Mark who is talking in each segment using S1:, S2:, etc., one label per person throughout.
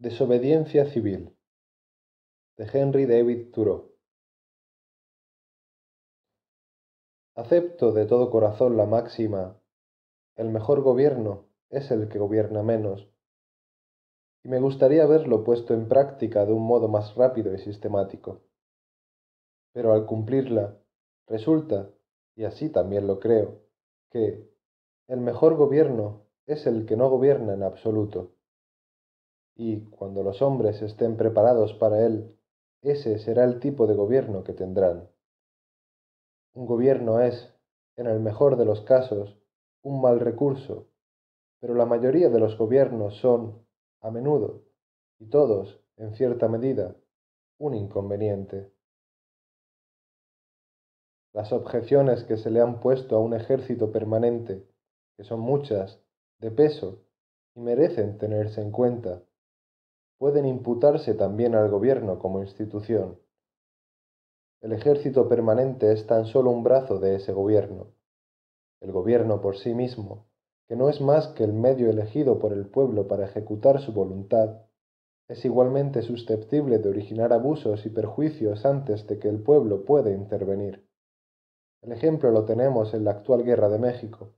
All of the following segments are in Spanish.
S1: Desobediencia civil de Henry David Thoreau Acepto de todo corazón la máxima, el mejor gobierno es el que gobierna menos, y me gustaría verlo puesto en práctica de un modo más rápido y sistemático. Pero al cumplirla, resulta, y así también lo creo, que el mejor gobierno es el que no gobierna en absoluto y cuando los hombres estén preparados para él, ese será el tipo de gobierno que tendrán. Un gobierno es, en el mejor de los casos, un mal recurso, pero la mayoría de los gobiernos son, a menudo, y todos, en cierta medida, un inconveniente. Las objeciones que se le han puesto a un ejército permanente, que son muchas, de peso, y merecen tenerse en cuenta, pueden imputarse también al gobierno como institución. El ejército permanente es tan solo un brazo de ese gobierno. El gobierno por sí mismo, que no es más que el medio elegido por el pueblo para ejecutar su voluntad, es igualmente susceptible de originar abusos y perjuicios antes de que el pueblo pueda intervenir. El ejemplo lo tenemos en la actual Guerra de México,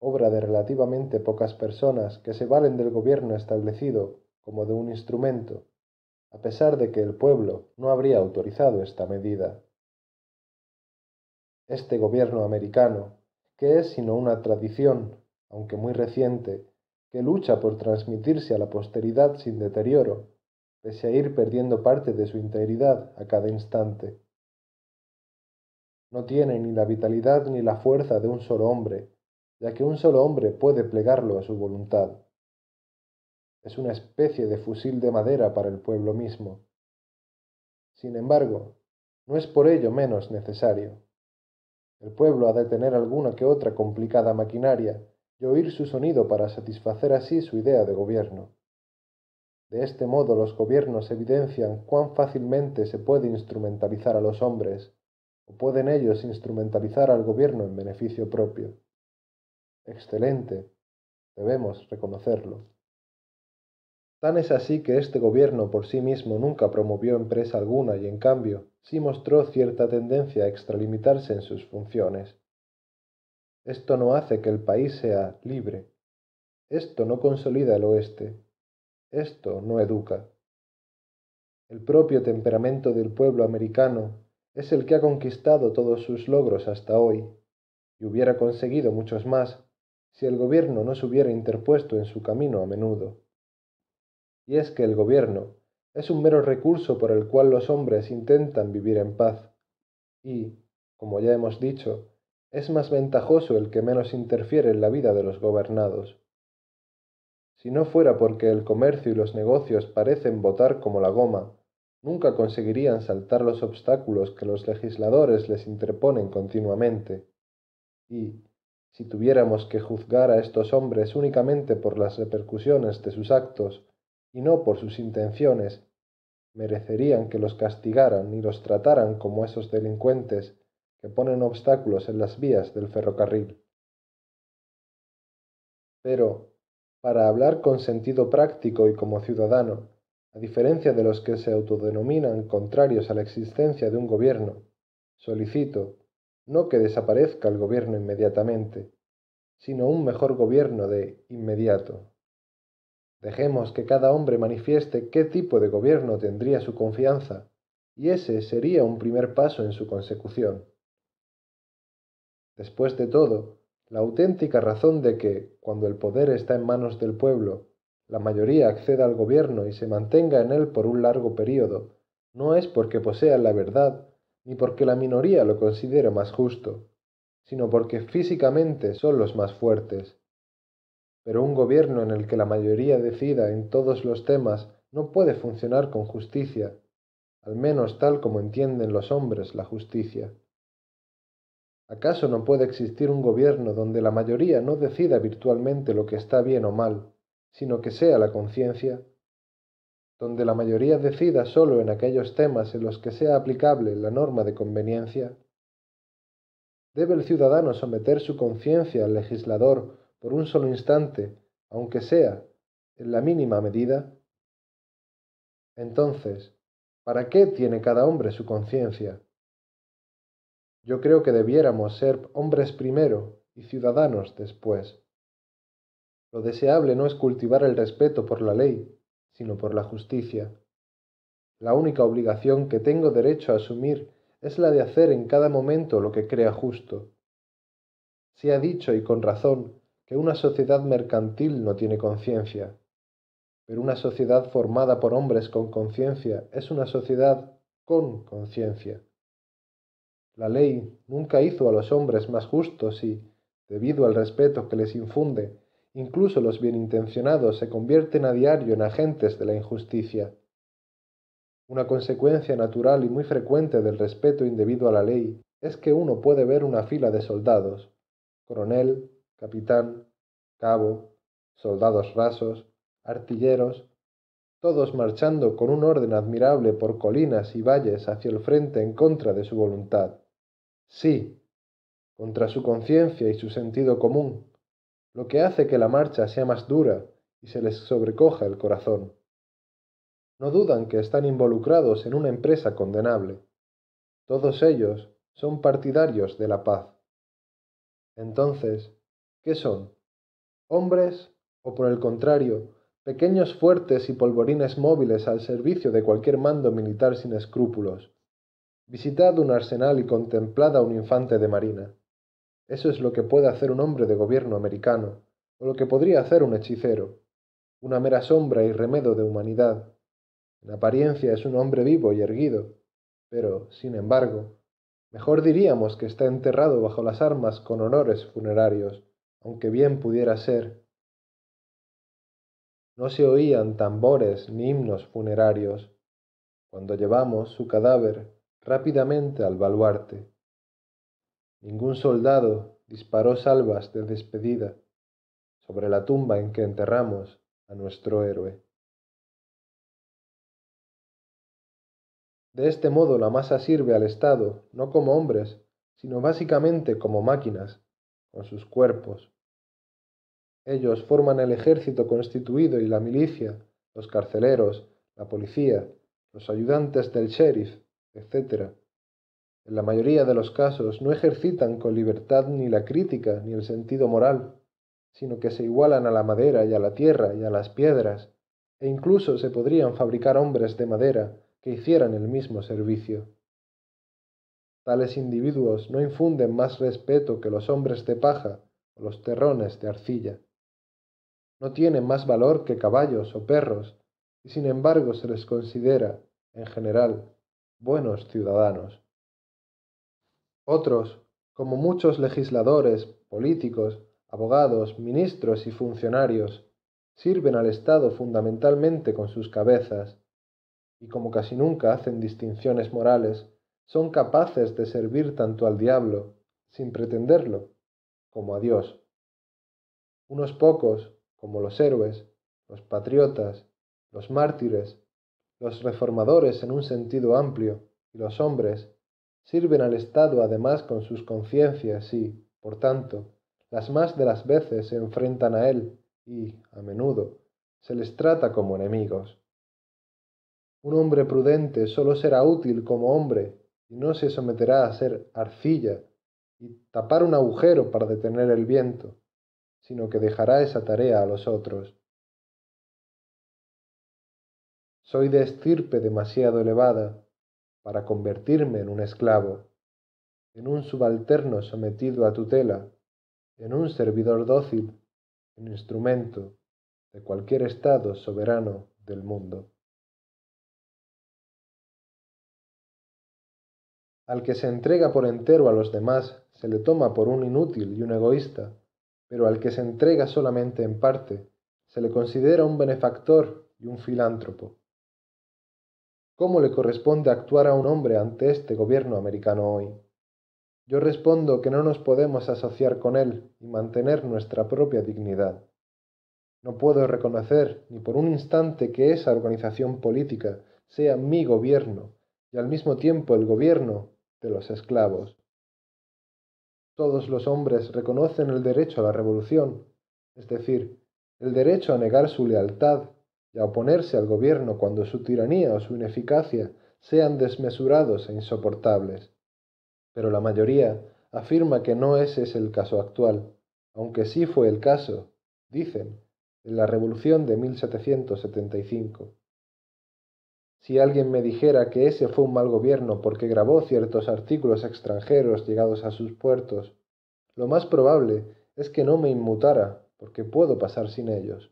S1: obra de relativamente pocas personas que se valen del gobierno establecido como de un instrumento, a pesar de que el pueblo no habría autorizado esta medida. Este gobierno americano, que es sino una tradición, aunque muy reciente, que lucha por transmitirse a la posteridad sin deterioro, pese a ir perdiendo parte de su integridad a cada instante. No tiene ni la vitalidad ni la fuerza de un solo hombre, ya que un solo hombre puede plegarlo a su voluntad. Es una especie de fusil de madera para el pueblo mismo. Sin embargo, no es por ello menos necesario. El pueblo ha de tener alguna que otra complicada maquinaria y oír su sonido para satisfacer así su idea de gobierno. De este modo los gobiernos evidencian cuán fácilmente se puede instrumentalizar a los hombres, o pueden ellos instrumentalizar al gobierno en beneficio propio. Excelente, debemos reconocerlo. Tan es así que este gobierno por sí mismo nunca promovió empresa alguna y en cambio sí mostró cierta tendencia a extralimitarse en sus funciones. Esto no hace que el país sea libre. Esto no consolida el oeste. Esto no educa. El propio temperamento del pueblo americano es el que ha conquistado todos sus logros hasta hoy, y hubiera conseguido muchos más si el gobierno no se hubiera interpuesto en su camino a menudo y es que el gobierno es un mero recurso por el cual los hombres intentan vivir en paz, y, como ya hemos dicho, es más ventajoso el que menos interfiere en la vida de los gobernados. Si no fuera porque el comercio y los negocios parecen votar como la goma, nunca conseguirían saltar los obstáculos que los legisladores les interponen continuamente. Y, si tuviéramos que juzgar a estos hombres únicamente por las repercusiones de sus actos, y no por sus intenciones, merecerían que los castigaran y los trataran como esos delincuentes que ponen obstáculos en las vías del ferrocarril. Pero, para hablar con sentido práctico y como ciudadano, a diferencia de los que se autodenominan contrarios a la existencia de un gobierno, solicito no que desaparezca el gobierno inmediatamente, sino un mejor gobierno de inmediato. Dejemos que cada hombre manifieste qué tipo de gobierno tendría su confianza, y ese sería un primer paso en su consecución. Después de todo, la auténtica razón de que, cuando el poder está en manos del pueblo, la mayoría acceda al gobierno y se mantenga en él por un largo período, no es porque posean la verdad, ni porque la minoría lo considere más justo, sino porque físicamente son los más fuertes, pero un gobierno en el que la mayoría decida en todos los temas no puede funcionar con justicia, al menos tal como entienden los hombres la justicia. ¿Acaso no puede existir un gobierno donde la mayoría no decida virtualmente lo que está bien o mal, sino que sea la conciencia? ¿Donde la mayoría decida solo en aquellos temas en los que sea aplicable la norma de conveniencia? ¿Debe el ciudadano someter su conciencia al legislador por un solo instante, aunque sea en la mínima medida, entonces, ¿para qué tiene cada hombre su conciencia? Yo creo que debiéramos ser hombres primero y ciudadanos después. Lo deseable no es cultivar el respeto por la ley, sino por la justicia. La única obligación que tengo derecho a asumir es la de hacer en cada momento lo que crea justo. Se ha dicho, y con razón, que una sociedad mercantil no tiene conciencia, pero una sociedad formada por hombres con conciencia es una sociedad con conciencia. La ley nunca hizo a los hombres más justos y, debido al respeto que les infunde, incluso los bienintencionados se convierten a diario en agentes de la injusticia. Una consecuencia natural y muy frecuente del respeto indebido a la ley es que uno puede ver una fila de soldados, coronel, capitán, cabo, soldados rasos, artilleros, todos marchando con un orden admirable por colinas y valles hacia el frente en contra de su voluntad. Sí, contra su conciencia y su sentido común, lo que hace que la marcha sea más dura y se les sobrecoja el corazón. No dudan que están involucrados en una empresa condenable. Todos ellos son partidarios de la paz. Entonces, ¿Qué son? ¿Hombres o por el contrario, pequeños fuertes y polvorines móviles al servicio de cualquier mando militar sin escrúpulos? Visitad un arsenal y contemplad a un infante de marina. Eso es lo que puede hacer un hombre de gobierno americano, o lo que podría hacer un hechicero, una mera sombra y remedo de humanidad. En apariencia es un hombre vivo y erguido, pero, sin embargo, mejor diríamos que está enterrado bajo las armas con honores funerarios aunque bien pudiera ser. No se oían tambores ni himnos funerarios cuando llevamos su cadáver rápidamente al baluarte. Ningún soldado disparó salvas de despedida sobre la tumba en que enterramos a nuestro héroe. De este modo la masa sirve al Estado no como hombres, sino básicamente como máquinas, con sus cuerpos, ellos forman el ejército constituido y la milicia, los carceleros, la policía, los ayudantes del sheriff, etc. En la mayoría de los casos no ejercitan con libertad ni la crítica ni el sentido moral, sino que se igualan a la madera y a la tierra y a las piedras, e incluso se podrían fabricar hombres de madera que hicieran el mismo servicio. Tales individuos no infunden más respeto que los hombres de paja o los terrones de arcilla no tienen más valor que caballos o perros, y sin embargo se les considera, en general, buenos ciudadanos. Otros, como muchos legisladores, políticos, abogados, ministros y funcionarios, sirven al Estado fundamentalmente con sus cabezas, y como casi nunca hacen distinciones morales, son capaces de servir tanto al diablo, sin pretenderlo, como a Dios. Unos pocos, como los héroes, los patriotas, los mártires, los reformadores en un sentido amplio y los hombres, sirven al Estado además con sus conciencias y, por tanto, las más de las veces se enfrentan a él y, a menudo, se les trata como enemigos. Un hombre prudente solo será útil como hombre y no se someterá a ser arcilla y tapar un agujero para detener el viento sino que dejará esa tarea a los otros. Soy de estirpe demasiado elevada para convertirme en un esclavo, en un subalterno sometido a tutela, en un servidor dócil, en instrumento de cualquier estado soberano del mundo. Al que se entrega por entero a los demás se le toma por un inútil y un egoísta, pero al que se entrega solamente en parte, se le considera un benefactor y un filántropo. ¿Cómo le corresponde actuar a un hombre ante este gobierno americano hoy? Yo respondo que no nos podemos asociar con él y mantener nuestra propia dignidad. No puedo reconocer ni por un instante que esa organización política sea mi gobierno y al mismo tiempo el gobierno de los esclavos. Todos los hombres reconocen el derecho a la revolución, es decir, el derecho a negar su lealtad y a oponerse al gobierno cuando su tiranía o su ineficacia sean desmesurados e insoportables. Pero la mayoría afirma que no ese es el caso actual, aunque sí fue el caso, dicen, en la Revolución de 1775. Si alguien me dijera que ese fue un mal gobierno porque grabó ciertos artículos extranjeros llegados a sus puertos, lo más probable es que no me inmutara, porque puedo pasar sin ellos.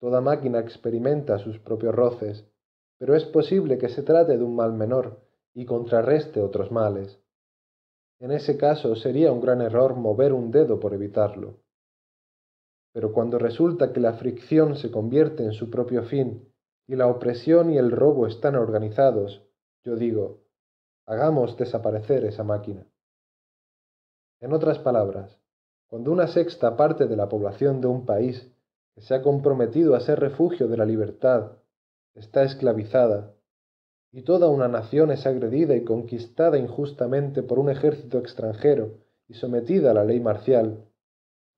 S1: Toda máquina experimenta sus propios roces, pero es posible que se trate de un mal menor y contrarreste otros males. En ese caso sería un gran error mover un dedo por evitarlo. Pero cuando resulta que la fricción se convierte en su propio fin y la opresión y el robo están organizados, yo digo, hagamos desaparecer esa máquina. En otras palabras, cuando una sexta parte de la población de un país que se ha comprometido a ser refugio de la libertad está esclavizada, y toda una nación es agredida y conquistada injustamente por un ejército extranjero y sometida a la ley marcial,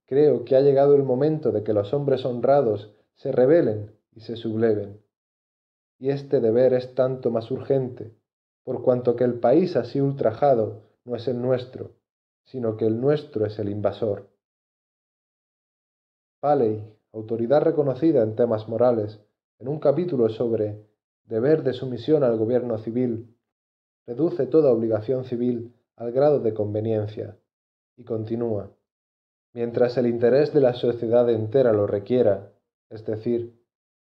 S1: creo que ha llegado el momento de que los hombres honrados se rebelen y se subleven y este deber es tanto más urgente, por cuanto que el país así ultrajado no es el nuestro, sino que el nuestro es el invasor. Paley, autoridad reconocida en temas morales, en un capítulo sobre deber de sumisión al gobierno civil, reduce toda obligación civil al grado de conveniencia, y continúa, mientras el interés de la sociedad entera lo requiera, es decir,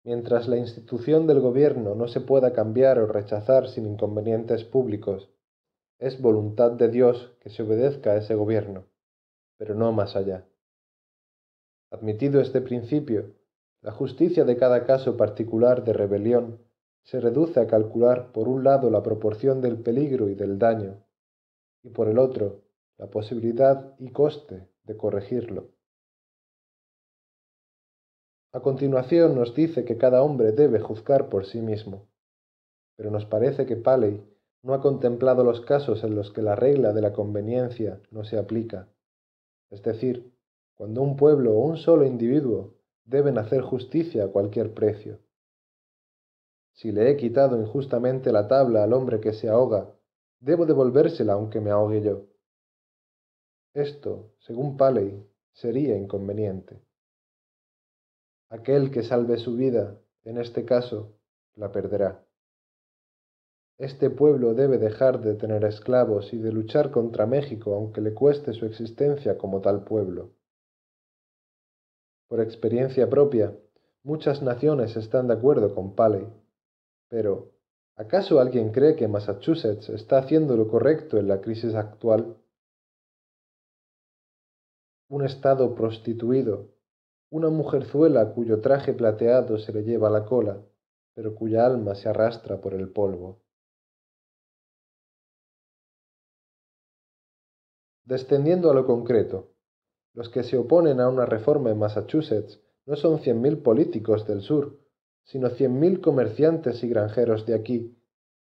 S1: Mientras la institución del gobierno no se pueda cambiar o rechazar sin inconvenientes públicos, es voluntad de Dios que se obedezca a ese gobierno, pero no más allá. Admitido este principio, la justicia de cada caso particular de rebelión se reduce a calcular por un lado la proporción del peligro y del daño, y por el otro la posibilidad y coste de corregirlo. A continuación nos dice que cada hombre debe juzgar por sí mismo. Pero nos parece que Paley no ha contemplado los casos en los que la regla de la conveniencia no se aplica. Es decir, cuando un pueblo o un solo individuo deben hacer justicia a cualquier precio. Si le he quitado injustamente la tabla al hombre que se ahoga, debo devolvérsela aunque me ahogue yo. Esto, según Paley, sería inconveniente. Aquel que salve su vida, en este caso, la perderá. Este pueblo debe dejar de tener esclavos y de luchar contra México aunque le cueste su existencia como tal pueblo. Por experiencia propia, muchas naciones están de acuerdo con Paley, pero ¿acaso alguien cree que Massachusetts está haciendo lo correcto en la crisis actual? Un Estado prostituido, una mujerzuela cuyo traje plateado se le lleva a la cola, pero cuya alma se arrastra por el polvo. Descendiendo a lo concreto, los que se oponen a una reforma en Massachusetts no son cien mil políticos del sur, sino cien mil comerciantes y granjeros de aquí,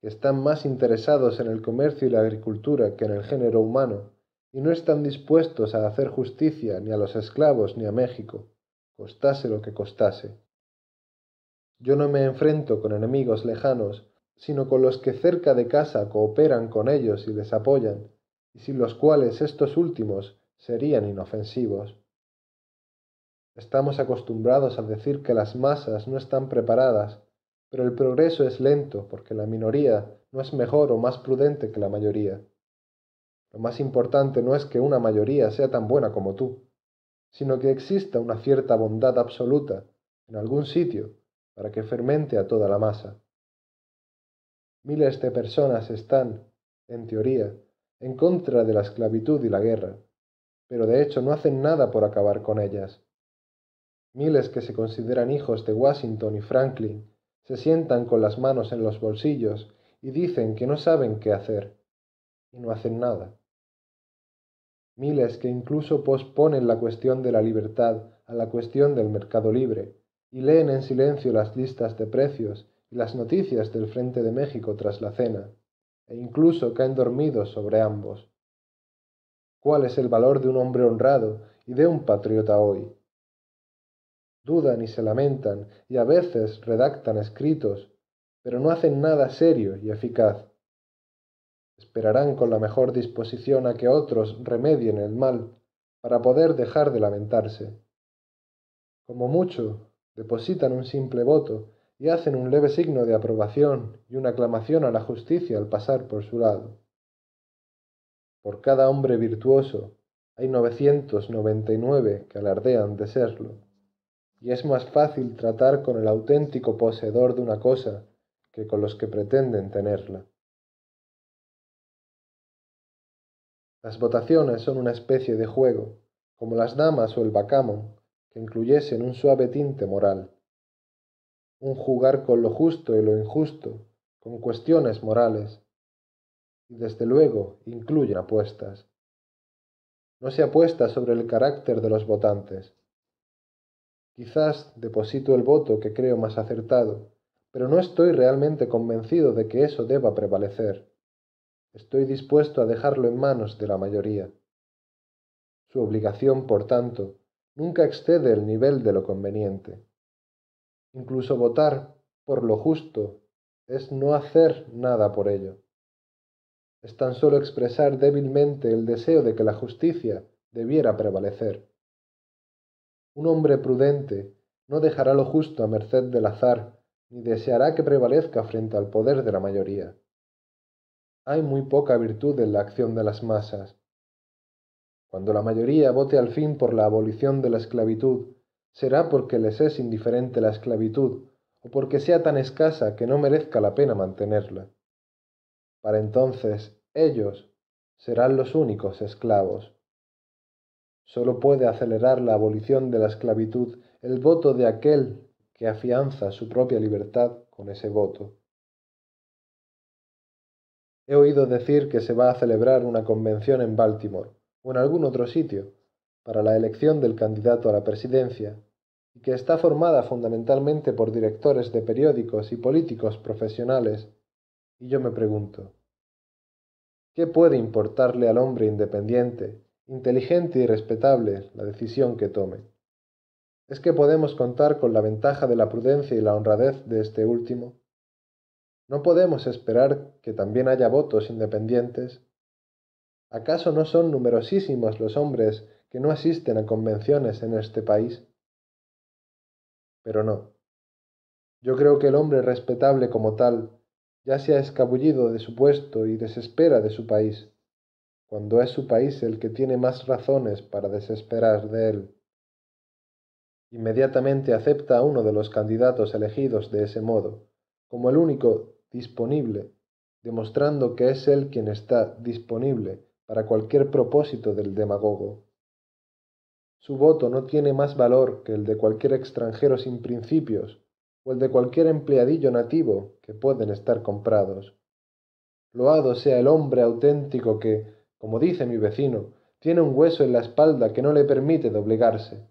S1: que están más interesados en el comercio y la agricultura que en el género humano, y no están dispuestos a hacer justicia ni a los esclavos ni a México costase lo que costase. Yo no me enfrento con enemigos lejanos, sino con los que cerca de casa cooperan con ellos y les apoyan, y sin los cuales estos últimos serían inofensivos. Estamos acostumbrados a decir que las masas no están preparadas, pero el progreso es lento porque la minoría no es mejor o más prudente que la mayoría. Lo más importante no es que una mayoría sea tan buena como tú, sino que exista una cierta bondad absoluta en algún sitio para que fermente a toda la masa. Miles de personas están, en teoría, en contra de la esclavitud y la guerra, pero de hecho no hacen nada por acabar con ellas. Miles que se consideran hijos de Washington y Franklin se sientan con las manos en los bolsillos y dicen que no saben qué hacer, y no hacen nada miles que incluso posponen la cuestión de la libertad a la cuestión del mercado libre, y leen en silencio las listas de precios y las noticias del Frente de México tras la cena, e incluso caen dormidos sobre ambos. ¿Cuál es el valor de un hombre honrado y de un patriota hoy? Dudan y se lamentan y a veces redactan escritos, pero no hacen nada serio y eficaz. Esperarán con la mejor disposición a que otros remedien el mal para poder dejar de lamentarse. Como mucho, depositan un simple voto y hacen un leve signo de aprobación y una aclamación a la justicia al pasar por su lado. Por cada hombre virtuoso hay 999 que alardean de serlo, y es más fácil tratar con el auténtico poseedor de una cosa que con los que pretenden tenerla. Las votaciones son una especie de juego, como las damas o el bacamón, que incluyesen un suave tinte moral. Un jugar con lo justo y lo injusto, con cuestiones morales. Y desde luego incluye apuestas. No se apuesta sobre el carácter de los votantes. Quizás deposito el voto que creo más acertado, pero no estoy realmente convencido de que eso deba prevalecer. Estoy dispuesto a dejarlo en manos de la mayoría. Su obligación, por tanto, nunca excede el nivel de lo conveniente. Incluso votar por lo justo es no hacer nada por ello. Es tan solo expresar débilmente el deseo de que la justicia debiera prevalecer. Un hombre prudente no dejará lo justo a merced del azar, ni deseará que prevalezca frente al poder de la mayoría hay muy poca virtud en la acción de las masas. Cuando la mayoría vote al fin por la abolición de la esclavitud, será porque les es indiferente la esclavitud o porque sea tan escasa que no merezca la pena mantenerla. Para entonces, ellos serán los únicos esclavos. Solo puede acelerar la abolición de la esclavitud el voto de aquel que afianza su propia libertad con ese voto. He oído decir que se va a celebrar una convención en Baltimore o en algún otro sitio para la elección del candidato a la presidencia y que está formada fundamentalmente por directores de periódicos y políticos profesionales. Y yo me pregunto, ¿qué puede importarle al hombre independiente, inteligente y respetable la decisión que tome? Es que podemos contar con la ventaja de la prudencia y la honradez de este último no podemos esperar que también haya votos independientes. ¿Acaso no son numerosísimos los hombres que no asisten a convenciones en este país? Pero no. Yo creo que el hombre respetable como tal ya se ha escabullido de su puesto y desespera de su país, cuando es su país el que tiene más razones para desesperar de él. Inmediatamente acepta a uno de los candidatos elegidos de ese modo, como el único disponible, demostrando que es Él quien está disponible para cualquier propósito del demagogo. Su voto no tiene más valor que el de cualquier extranjero sin principios o el de cualquier empleadillo nativo que pueden estar comprados. Loado sea el hombre auténtico que, como dice mi vecino, tiene un hueso en la espalda que no le permite doblegarse.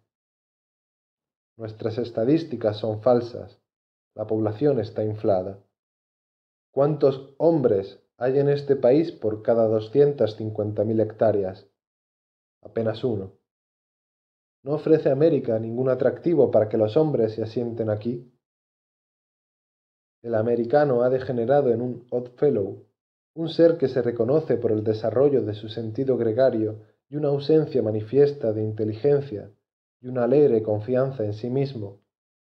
S1: Nuestras estadísticas son falsas. La población está inflada. ¿Cuántos hombres hay en este país por cada 250.000 hectáreas? Apenas uno. ¿No ofrece América ningún atractivo para que los hombres se asienten aquí? El americano ha degenerado en un odd fellow, un ser que se reconoce por el desarrollo de su sentido gregario y una ausencia manifiesta de inteligencia y una alegre confianza en sí mismo,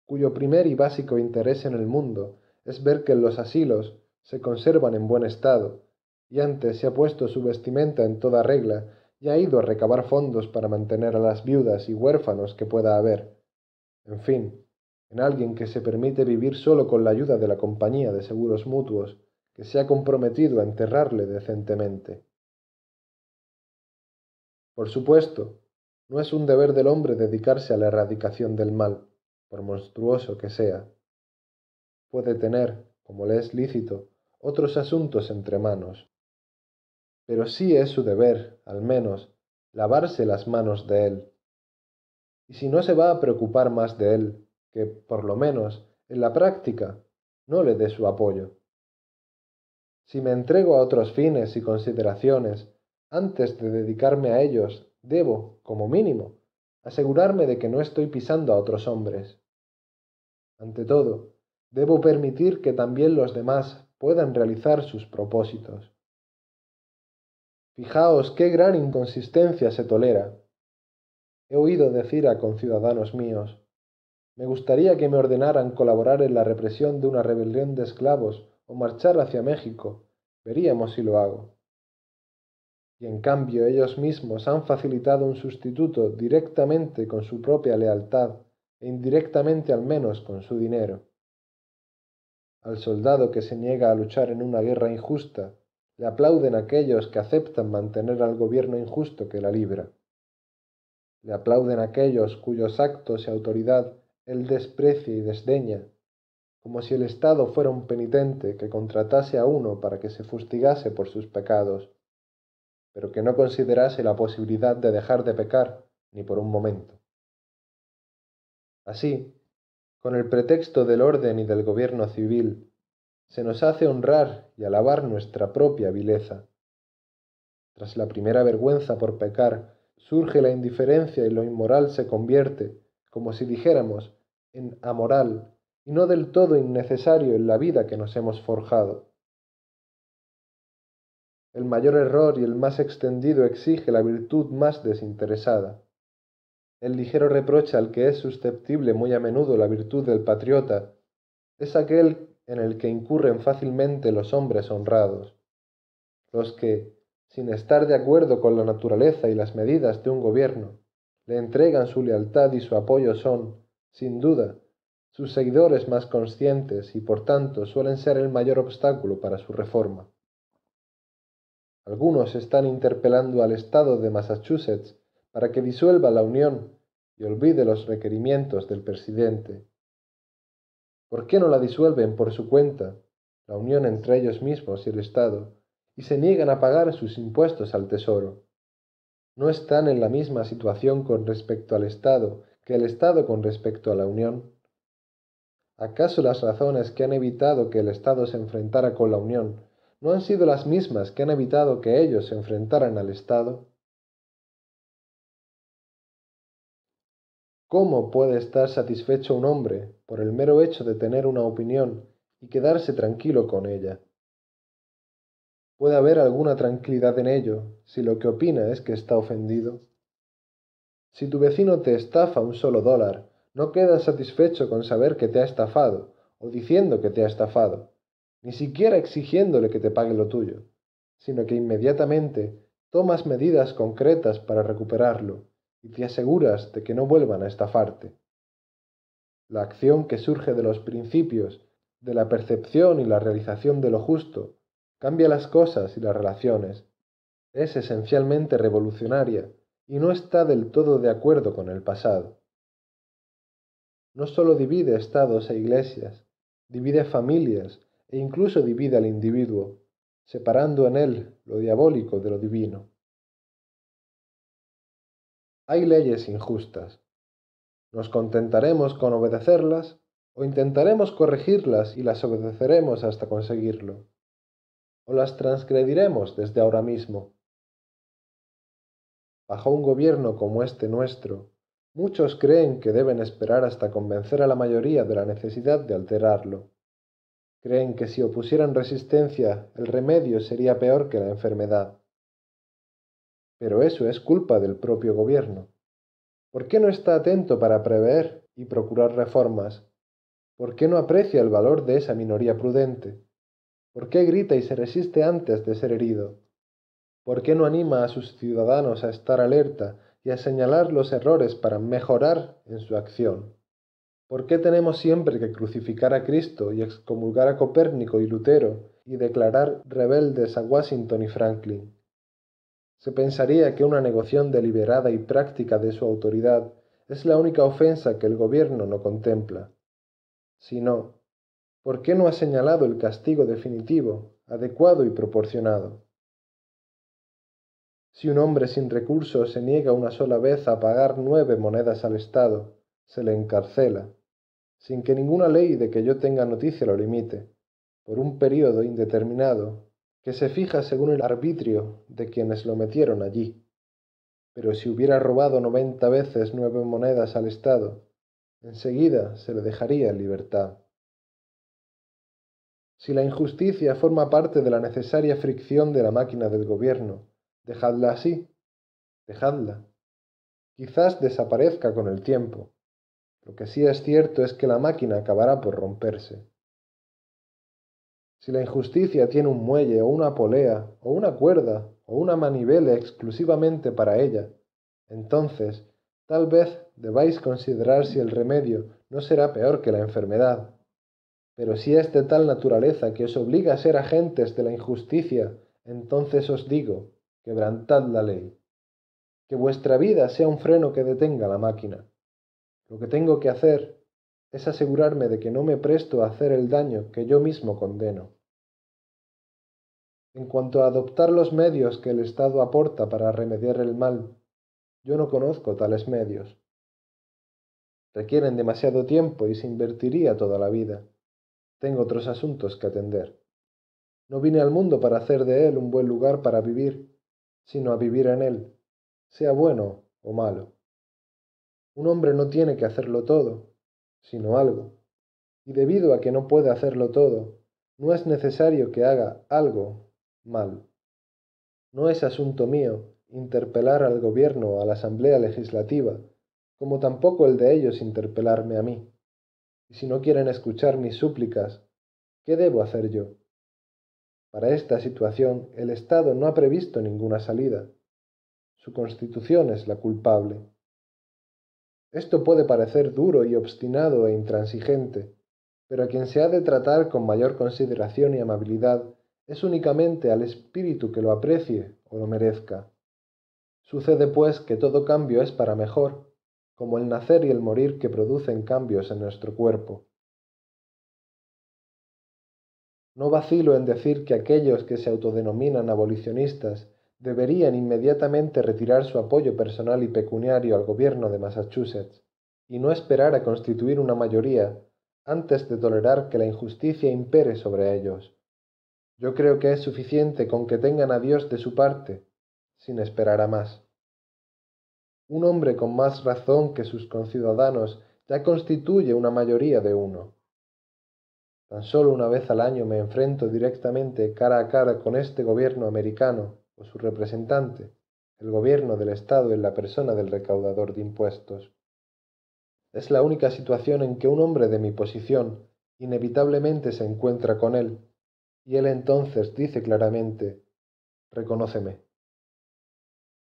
S1: cuyo primer y básico interés en el mundo es ver que en los asilos se conservan en buen estado, y antes se ha puesto su vestimenta en toda regla y ha ido a recabar fondos para mantener a las viudas y huérfanos que pueda haber. En fin, en alguien que se permite vivir solo con la ayuda de la compañía de seguros mutuos, que se ha comprometido a enterrarle decentemente. Por supuesto, no es un deber del hombre dedicarse a la erradicación del mal, por monstruoso que sea. Puede tener, como le es lícito, otros asuntos entre manos. Pero sí es su deber, al menos, lavarse las manos de él. Y si no se va a preocupar más de él, que, por lo menos, en la práctica, no le dé su apoyo. Si me entrego a otros fines y consideraciones, antes de dedicarme a ellos, debo, como mínimo, asegurarme de que no estoy pisando a otros hombres. Ante todo, debo permitir que también los demás puedan realizar sus propósitos. Fijaos qué gran inconsistencia se tolera. He oído decir a conciudadanos míos, me gustaría que me ordenaran colaborar en la represión de una rebelión de esclavos o marchar hacia México, veríamos si lo hago. Y en cambio ellos mismos han facilitado un sustituto directamente con su propia lealtad e indirectamente al menos con su dinero. Al soldado que se niega a luchar en una guerra injusta, le aplauden aquellos que aceptan mantener al gobierno injusto que la libra. Le aplauden aquellos cuyos actos y autoridad él desprecia y desdeña, como si el Estado fuera un penitente que contratase a uno para que se fustigase por sus pecados, pero que no considerase la posibilidad de dejar de pecar ni por un momento. Así, con el pretexto del orden y del gobierno civil, se nos hace honrar y alabar nuestra propia vileza. Tras la primera vergüenza por pecar, surge la indiferencia y lo inmoral se convierte, como si dijéramos, en amoral y no del todo innecesario en la vida que nos hemos forjado. El mayor error y el más extendido exige la virtud más desinteresada. El ligero reproche al que es susceptible muy a menudo la virtud del patriota es aquel en el que incurren fácilmente los hombres honrados, los que, sin estar de acuerdo con la naturaleza y las medidas de un gobierno, le entregan su lealtad y su apoyo son, sin duda, sus seguidores más conscientes y por tanto suelen ser el mayor obstáculo para su reforma. Algunos están interpelando al Estado de Massachusetts para que disuelva la Unión y olvide los requerimientos del presidente. ¿Por qué no la disuelven por su cuenta, la unión entre ellos mismos y el Estado, y se niegan a pagar sus impuestos al Tesoro? No están en la misma situación con respecto al Estado que el Estado con respecto a la Unión. ¿Acaso las razones que han evitado que el Estado se enfrentara con la Unión no han sido las mismas que han evitado que ellos se enfrentaran al Estado? ¿Cómo puede estar satisfecho un hombre por el mero hecho de tener una opinión y quedarse tranquilo con ella? Puede haber alguna tranquilidad en ello si lo que opina es que está ofendido. Si tu vecino te estafa un solo dólar, no quedas satisfecho con saber que te ha estafado o diciendo que te ha estafado, ni siquiera exigiéndole que te pague lo tuyo, sino que inmediatamente tomas medidas concretas para recuperarlo y te aseguras de que no vuelvan a estafarte. La acción que surge de los principios, de la percepción y la realización de lo justo, cambia las cosas y las relaciones. Es esencialmente revolucionaria y no está del todo de acuerdo con el pasado. No solo divide estados e iglesias, divide familias e incluso divide al individuo, separando en él lo diabólico de lo divino hay leyes injustas. ¿Nos contentaremos con obedecerlas o intentaremos corregirlas y las obedeceremos hasta conseguirlo? ¿O las transgrediremos desde ahora mismo? Bajo un gobierno como este nuestro, muchos creen que deben esperar hasta convencer a la mayoría de la necesidad de alterarlo. Creen que si opusieran resistencia, el remedio sería peor que la enfermedad. Pero eso es culpa del propio gobierno. ¿Por qué no está atento para prever y procurar reformas? ¿Por qué no aprecia el valor de esa minoría prudente? ¿Por qué grita y se resiste antes de ser herido? ¿Por qué no anima a sus ciudadanos a estar alerta y a señalar los errores para mejorar en su acción? ¿Por qué tenemos siempre que crucificar a Cristo y excomulgar a Copérnico y Lutero y declarar rebeldes a Washington y Franklin? Se pensaría que una negociación deliberada y práctica de su autoridad es la única ofensa que el gobierno no contempla. Si no, ¿por qué no ha señalado el castigo definitivo, adecuado y proporcionado? Si un hombre sin recursos se niega una sola vez a pagar nueve monedas al Estado, se le encarcela, sin que ninguna ley de que yo tenga noticia lo limite, por un período indeterminado que se fija según el arbitrio de quienes lo metieron allí. Pero si hubiera robado noventa veces nueve monedas al Estado, enseguida se le dejaría en libertad. Si la injusticia forma parte de la necesaria fricción de la máquina del gobierno, dejadla así, dejadla. Quizás desaparezca con el tiempo. Lo que sí es cierto es que la máquina acabará por romperse. Si la injusticia tiene un muelle o una polea o una cuerda o una manivela exclusivamente para ella, entonces tal vez debáis considerar si el remedio no será peor que la enfermedad. Pero si es de tal naturaleza que os obliga a ser agentes de la injusticia, entonces os digo, quebrantad la ley. Que vuestra vida sea un freno que detenga la máquina. Lo que tengo que hacer es asegurarme de que no me presto a hacer el daño que yo mismo condeno. En cuanto a adoptar los medios que el Estado aporta para remediar el mal, yo no conozco tales medios. Requieren demasiado tiempo y se invertiría toda la vida. Tengo otros asuntos que atender. No vine al mundo para hacer de él un buen lugar para vivir, sino a vivir en él, sea bueno o malo. Un hombre no tiene que hacerlo todo, sino algo. Y debido a que no puede hacerlo todo, no es necesario que haga algo mal. No es asunto mío interpelar al Gobierno o a la Asamblea Legislativa, como tampoco el de ellos interpelarme a mí. Y si no quieren escuchar mis súplicas, ¿qué debo hacer yo? Para esta situación el Estado no ha previsto ninguna salida. Su constitución es la culpable. Esto puede parecer duro y obstinado e intransigente, pero a quien se ha de tratar con mayor consideración y amabilidad es únicamente al espíritu que lo aprecie o lo merezca. Sucede pues que todo cambio es para mejor, como el nacer y el morir que producen cambios en nuestro cuerpo. No vacilo en decir que aquellos que se autodenominan abolicionistas deberían inmediatamente retirar su apoyo personal y pecuniario al gobierno de Massachusetts y no esperar a constituir una mayoría antes de tolerar que la injusticia impere sobre ellos. Yo creo que es suficiente con que tengan a Dios de su parte, sin esperar a más. Un hombre con más razón que sus conciudadanos ya constituye una mayoría de uno. Tan solo una vez al año me enfrento directamente cara a cara con este gobierno americano o su representante, el gobierno del Estado en la persona del recaudador de impuestos. Es la única situación en que un hombre de mi posición inevitablemente se encuentra con él, y él entonces dice claramente, reconóceme.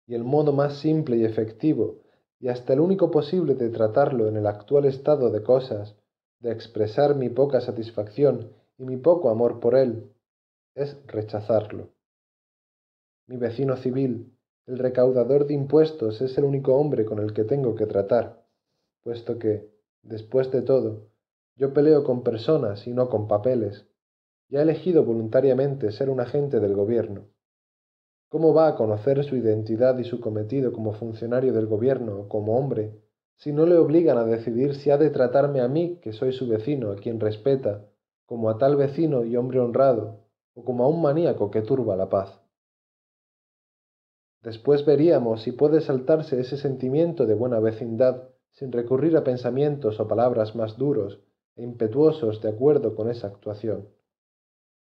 S1: Y el modo más simple y efectivo, y hasta el único posible de tratarlo en el actual estado de cosas, de expresar mi poca satisfacción y mi poco amor por él, es rechazarlo. Mi vecino civil, el recaudador de impuestos, es el único hombre con el que tengo que tratar, puesto que, después de todo, yo peleo con personas y no con papeles, y ha elegido voluntariamente ser un agente del gobierno. ¿Cómo va a conocer su identidad y su cometido como funcionario del gobierno o como hombre si no le obligan a decidir si ha de tratarme a mí, que soy su vecino, a quien respeta, como a tal vecino y hombre honrado, o como a un maníaco que turba la paz? Después veríamos si puede saltarse ese sentimiento de buena vecindad sin recurrir a pensamientos o palabras más duros e impetuosos de acuerdo con esa actuación.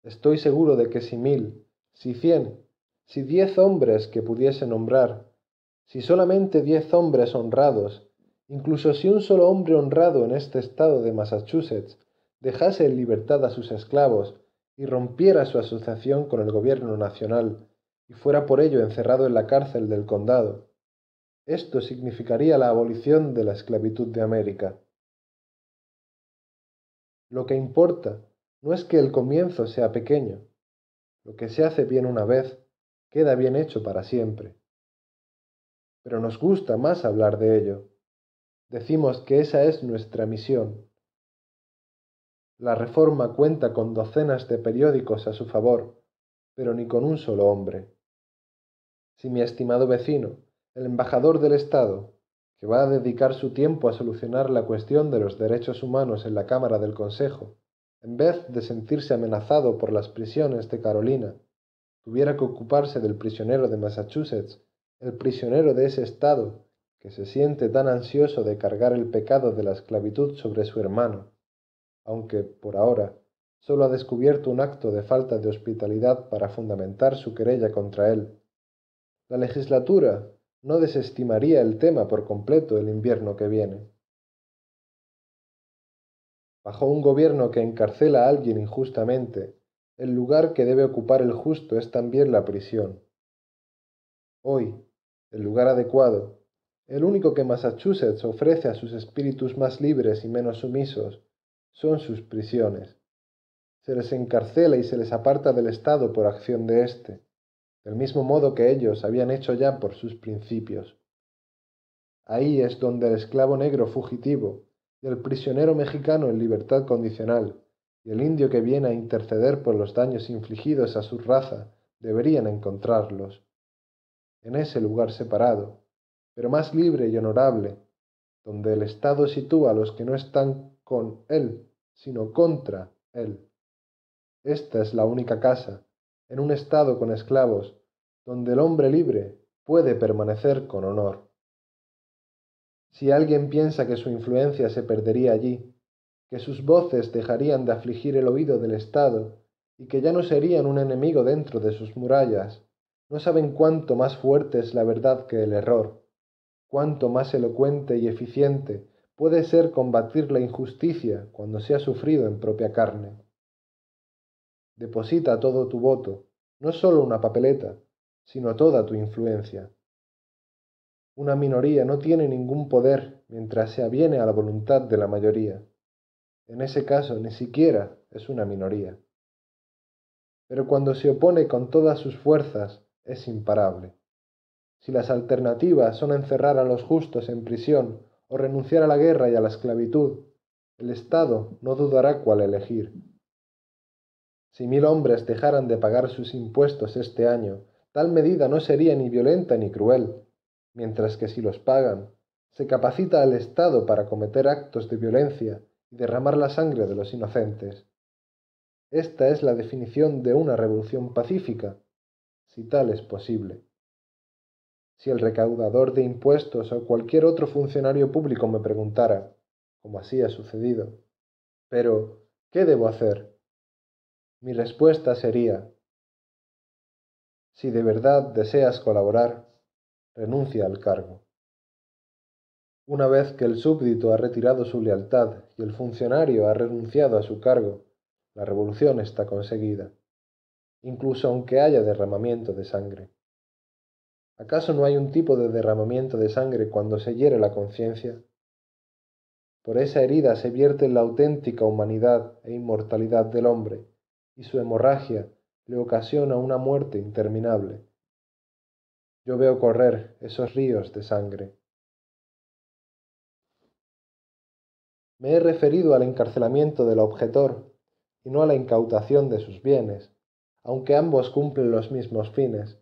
S1: Estoy seguro de que si mil, si cien, si diez hombres que pudiese nombrar, si solamente diez hombres honrados, incluso si un solo hombre honrado en este estado de Massachusetts dejase en libertad a sus esclavos y rompiera su asociación con el gobierno nacional, y fuera por ello encerrado en la cárcel del condado. Esto significaría la abolición de la esclavitud de América. Lo que importa no es que el comienzo sea pequeño. Lo que se hace bien una vez queda bien hecho para siempre. Pero nos gusta más hablar de ello. Decimos que esa es nuestra misión. La reforma cuenta con docenas de periódicos a su favor, pero ni con un solo hombre. Si mi estimado vecino, el embajador del Estado, que va a dedicar su tiempo a solucionar la cuestión de los derechos humanos en la Cámara del Consejo, en vez de sentirse amenazado por las prisiones de Carolina, tuviera que ocuparse del prisionero de Massachusetts, el prisionero de ese Estado, que se siente tan ansioso de cargar el pecado de la esclavitud sobre su hermano, aunque, por ahora, solo ha descubierto un acto de falta de hospitalidad para fundamentar su querella contra él, la legislatura no desestimaría el tema por completo el invierno que viene. Bajo un gobierno que encarcela a alguien injustamente, el lugar que debe ocupar el justo es también la prisión. Hoy, el lugar adecuado, el único que Massachusetts ofrece a sus espíritus más libres y menos sumisos, son sus prisiones. Se les encarcela y se les aparta del Estado por acción de éste del mismo modo que ellos habían hecho ya por sus principios. Ahí es donde el esclavo negro fugitivo y el prisionero mexicano en libertad condicional y el indio que viene a interceder por los daños infligidos a su raza deberían encontrarlos. En ese lugar separado, pero más libre y honorable, donde el Estado sitúa a los que no están con él, sino contra él. Esta es la única casa en un estado con esclavos, donde el hombre libre puede permanecer con honor. Si alguien piensa que su influencia se perdería allí, que sus voces dejarían de afligir el oído del Estado y que ya no serían un enemigo dentro de sus murallas, no saben cuánto más fuerte es la verdad que el error, cuánto más elocuente y eficiente puede ser combatir la injusticia cuando se ha sufrido en propia carne. Deposita todo tu voto, no solo una papeleta, sino toda tu influencia. Una minoría no tiene ningún poder mientras se aviene a la voluntad de la mayoría. En ese caso ni siquiera es una minoría. Pero cuando se opone con todas sus fuerzas es imparable. Si las alternativas son encerrar a los justos en prisión o renunciar a la guerra y a la esclavitud, el Estado no dudará cuál elegir. Si mil hombres dejaran de pagar sus impuestos este año, tal medida no sería ni violenta ni cruel, mientras que si los pagan, se capacita al Estado para cometer actos de violencia y derramar la sangre de los inocentes. Esta es la definición de una revolución pacífica, si tal es posible. Si el recaudador de impuestos o cualquier otro funcionario público me preguntara, como así ha sucedido, pero, ¿qué debo hacer? Mi respuesta sería, si de verdad deseas colaborar, renuncia al cargo. Una vez que el súbdito ha retirado su lealtad y el funcionario ha renunciado a su cargo, la revolución está conseguida, incluso aunque haya derramamiento de sangre. ¿Acaso no hay un tipo de derramamiento de sangre cuando se hiere la conciencia? Por esa herida se vierte la auténtica humanidad e inmortalidad del hombre, y su hemorragia le ocasiona una muerte interminable. Yo veo correr esos ríos de sangre. Me he referido al encarcelamiento del objetor y no a la incautación de sus bienes, aunque ambos cumplen los mismos fines,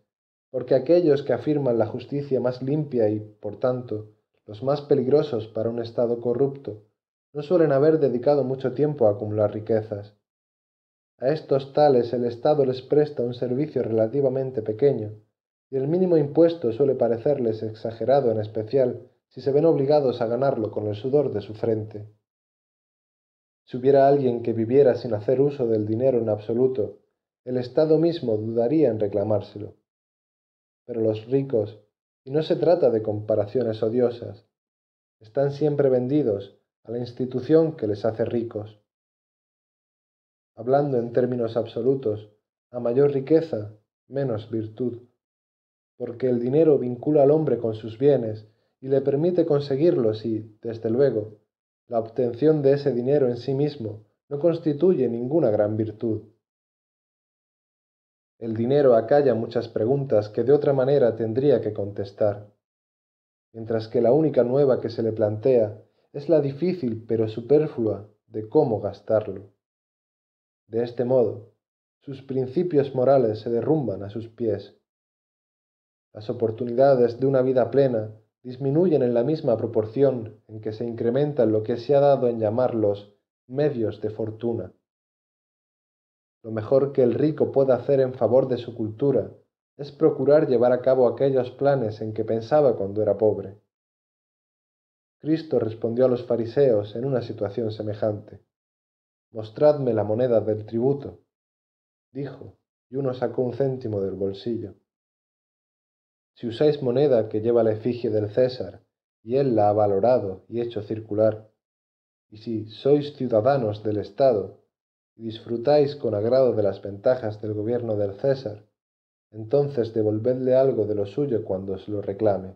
S1: porque aquellos que afirman la justicia más limpia y, por tanto, los más peligrosos para un Estado corrupto, no suelen haber dedicado mucho tiempo a acumular riquezas. A estos tales el Estado les presta un servicio relativamente pequeño, y el mínimo impuesto suele parecerles exagerado en especial si se ven obligados a ganarlo con el sudor de su frente. Si hubiera alguien que viviera sin hacer uso del dinero en absoluto, el Estado mismo dudaría en reclamárselo. Pero los ricos, y no se trata de comparaciones odiosas, están siempre vendidos a la institución que les hace ricos hablando en términos absolutos, a mayor riqueza, menos virtud, porque el dinero vincula al hombre con sus bienes y le permite conseguirlos y, desde luego, la obtención de ese dinero en sí mismo no constituye ninguna gran virtud. El dinero acalla muchas preguntas que de otra manera tendría que contestar, mientras que la única nueva que se le plantea es la difícil pero superflua de cómo gastarlo. De este modo, sus principios morales se derrumban a sus pies. Las oportunidades de una vida plena disminuyen en la misma proporción en que se incrementan lo que se ha dado en llamarlos medios de fortuna. Lo mejor que el rico puede hacer en favor de su cultura es procurar llevar a cabo aquellos planes en que pensaba cuando era pobre. Cristo respondió a los fariseos en una situación semejante. Mostradme la moneda del tributo, dijo, y uno sacó un céntimo del bolsillo. Si usáis moneda que lleva la efigie del César, y él la ha valorado y hecho circular, y si sois ciudadanos del Estado, y disfrutáis con agrado de las ventajas del gobierno del César, entonces devolvedle algo de lo suyo cuando os lo reclame.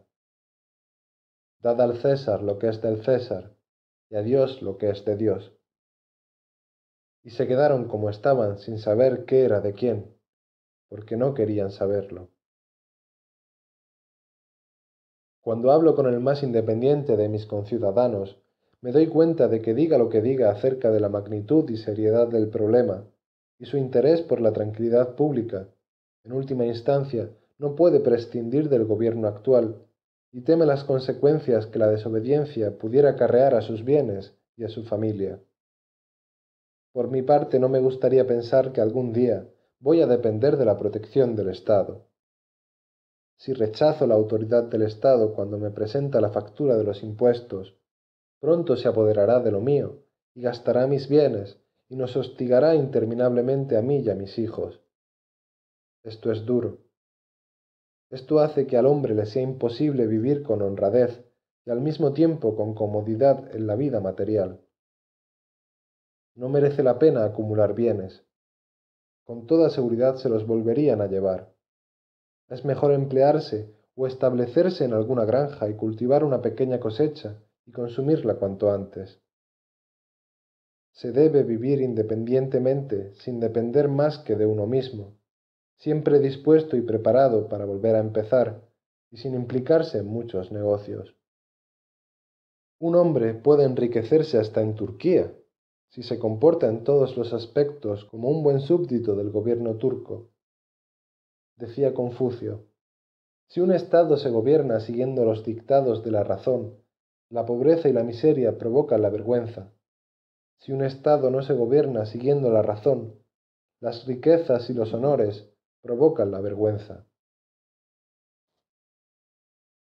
S1: Dad al César lo que es del César, y a Dios lo que es de Dios y se quedaron como estaban sin saber qué era de quién, porque no querían saberlo. Cuando hablo con el más independiente de mis conciudadanos, me doy cuenta de que diga lo que diga acerca de la magnitud y seriedad del problema, y su interés por la tranquilidad pública, en última instancia, no puede prescindir del gobierno actual, y teme las consecuencias que la desobediencia pudiera acarrear a sus bienes y a su familia. Por mi parte, no me gustaría pensar que algún día voy a depender de la protección del Estado. Si rechazo la autoridad del Estado cuando me presenta la factura de los impuestos, pronto se apoderará de lo mío y gastará mis bienes y nos hostigará interminablemente a mí y a mis hijos. Esto es duro. Esto hace que al hombre le sea imposible vivir con honradez y al mismo tiempo con comodidad en la vida material. No merece la pena acumular bienes. Con toda seguridad se los volverían a llevar. Es mejor emplearse o establecerse en alguna granja y cultivar una pequeña cosecha y consumirla cuanto antes. Se debe vivir independientemente, sin depender más que de uno mismo, siempre dispuesto y preparado para volver a empezar y sin implicarse en muchos negocios. Un hombre puede enriquecerse hasta en Turquía, si se comporta en todos los aspectos como un buen súbdito del gobierno turco. Decía Confucio, si un Estado se gobierna siguiendo los dictados de la razón, la pobreza y la miseria provocan la vergüenza. Si un Estado no se gobierna siguiendo la razón, las riquezas y los honores provocan la vergüenza.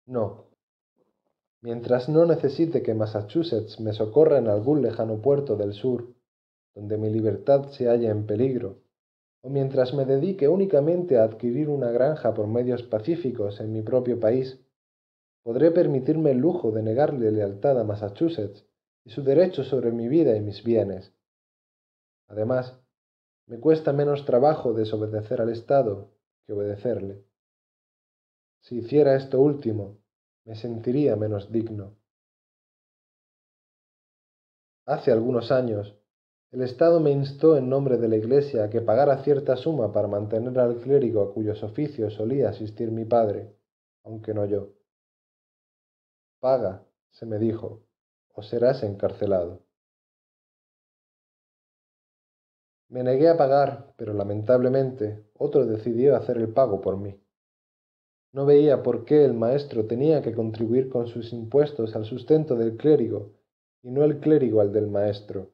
S1: No, mientras no necesite que Massachusetts me socorra en algún lejano puerto del sur, donde mi libertad se halla en peligro, o mientras me dedique únicamente a adquirir una granja por medios pacíficos en mi propio país, podré permitirme el lujo de negarle lealtad a Massachusetts y su derecho sobre mi vida y mis bienes. Además, me cuesta menos trabajo desobedecer al Estado que obedecerle. Si hiciera esto último, me sentiría menos digno. Hace algunos años, el Estado me instó en nombre de la Iglesia a que pagara cierta suma para mantener al clérigo a cuyos oficios solía asistir mi padre, aunque no yo. Paga, se me dijo, o serás encarcelado. Me negué a pagar, pero lamentablemente otro decidió hacer el pago por mí. No veía por qué el maestro tenía que contribuir con sus impuestos al sustento del clérigo, y no el clérigo al del maestro,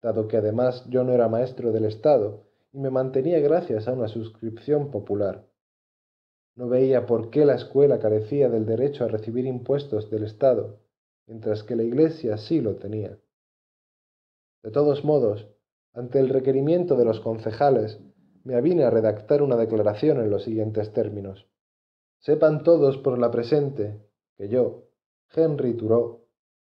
S1: dado que además yo no era maestro del Estado y me mantenía gracias a una suscripción popular. No veía por qué la escuela carecía del derecho a recibir impuestos del Estado, mientras que la Iglesia sí lo tenía. De todos modos, ante el requerimiento de los concejales, me avine a redactar una declaración en los siguientes términos. Sepan todos por la presente que yo, Henry Turó,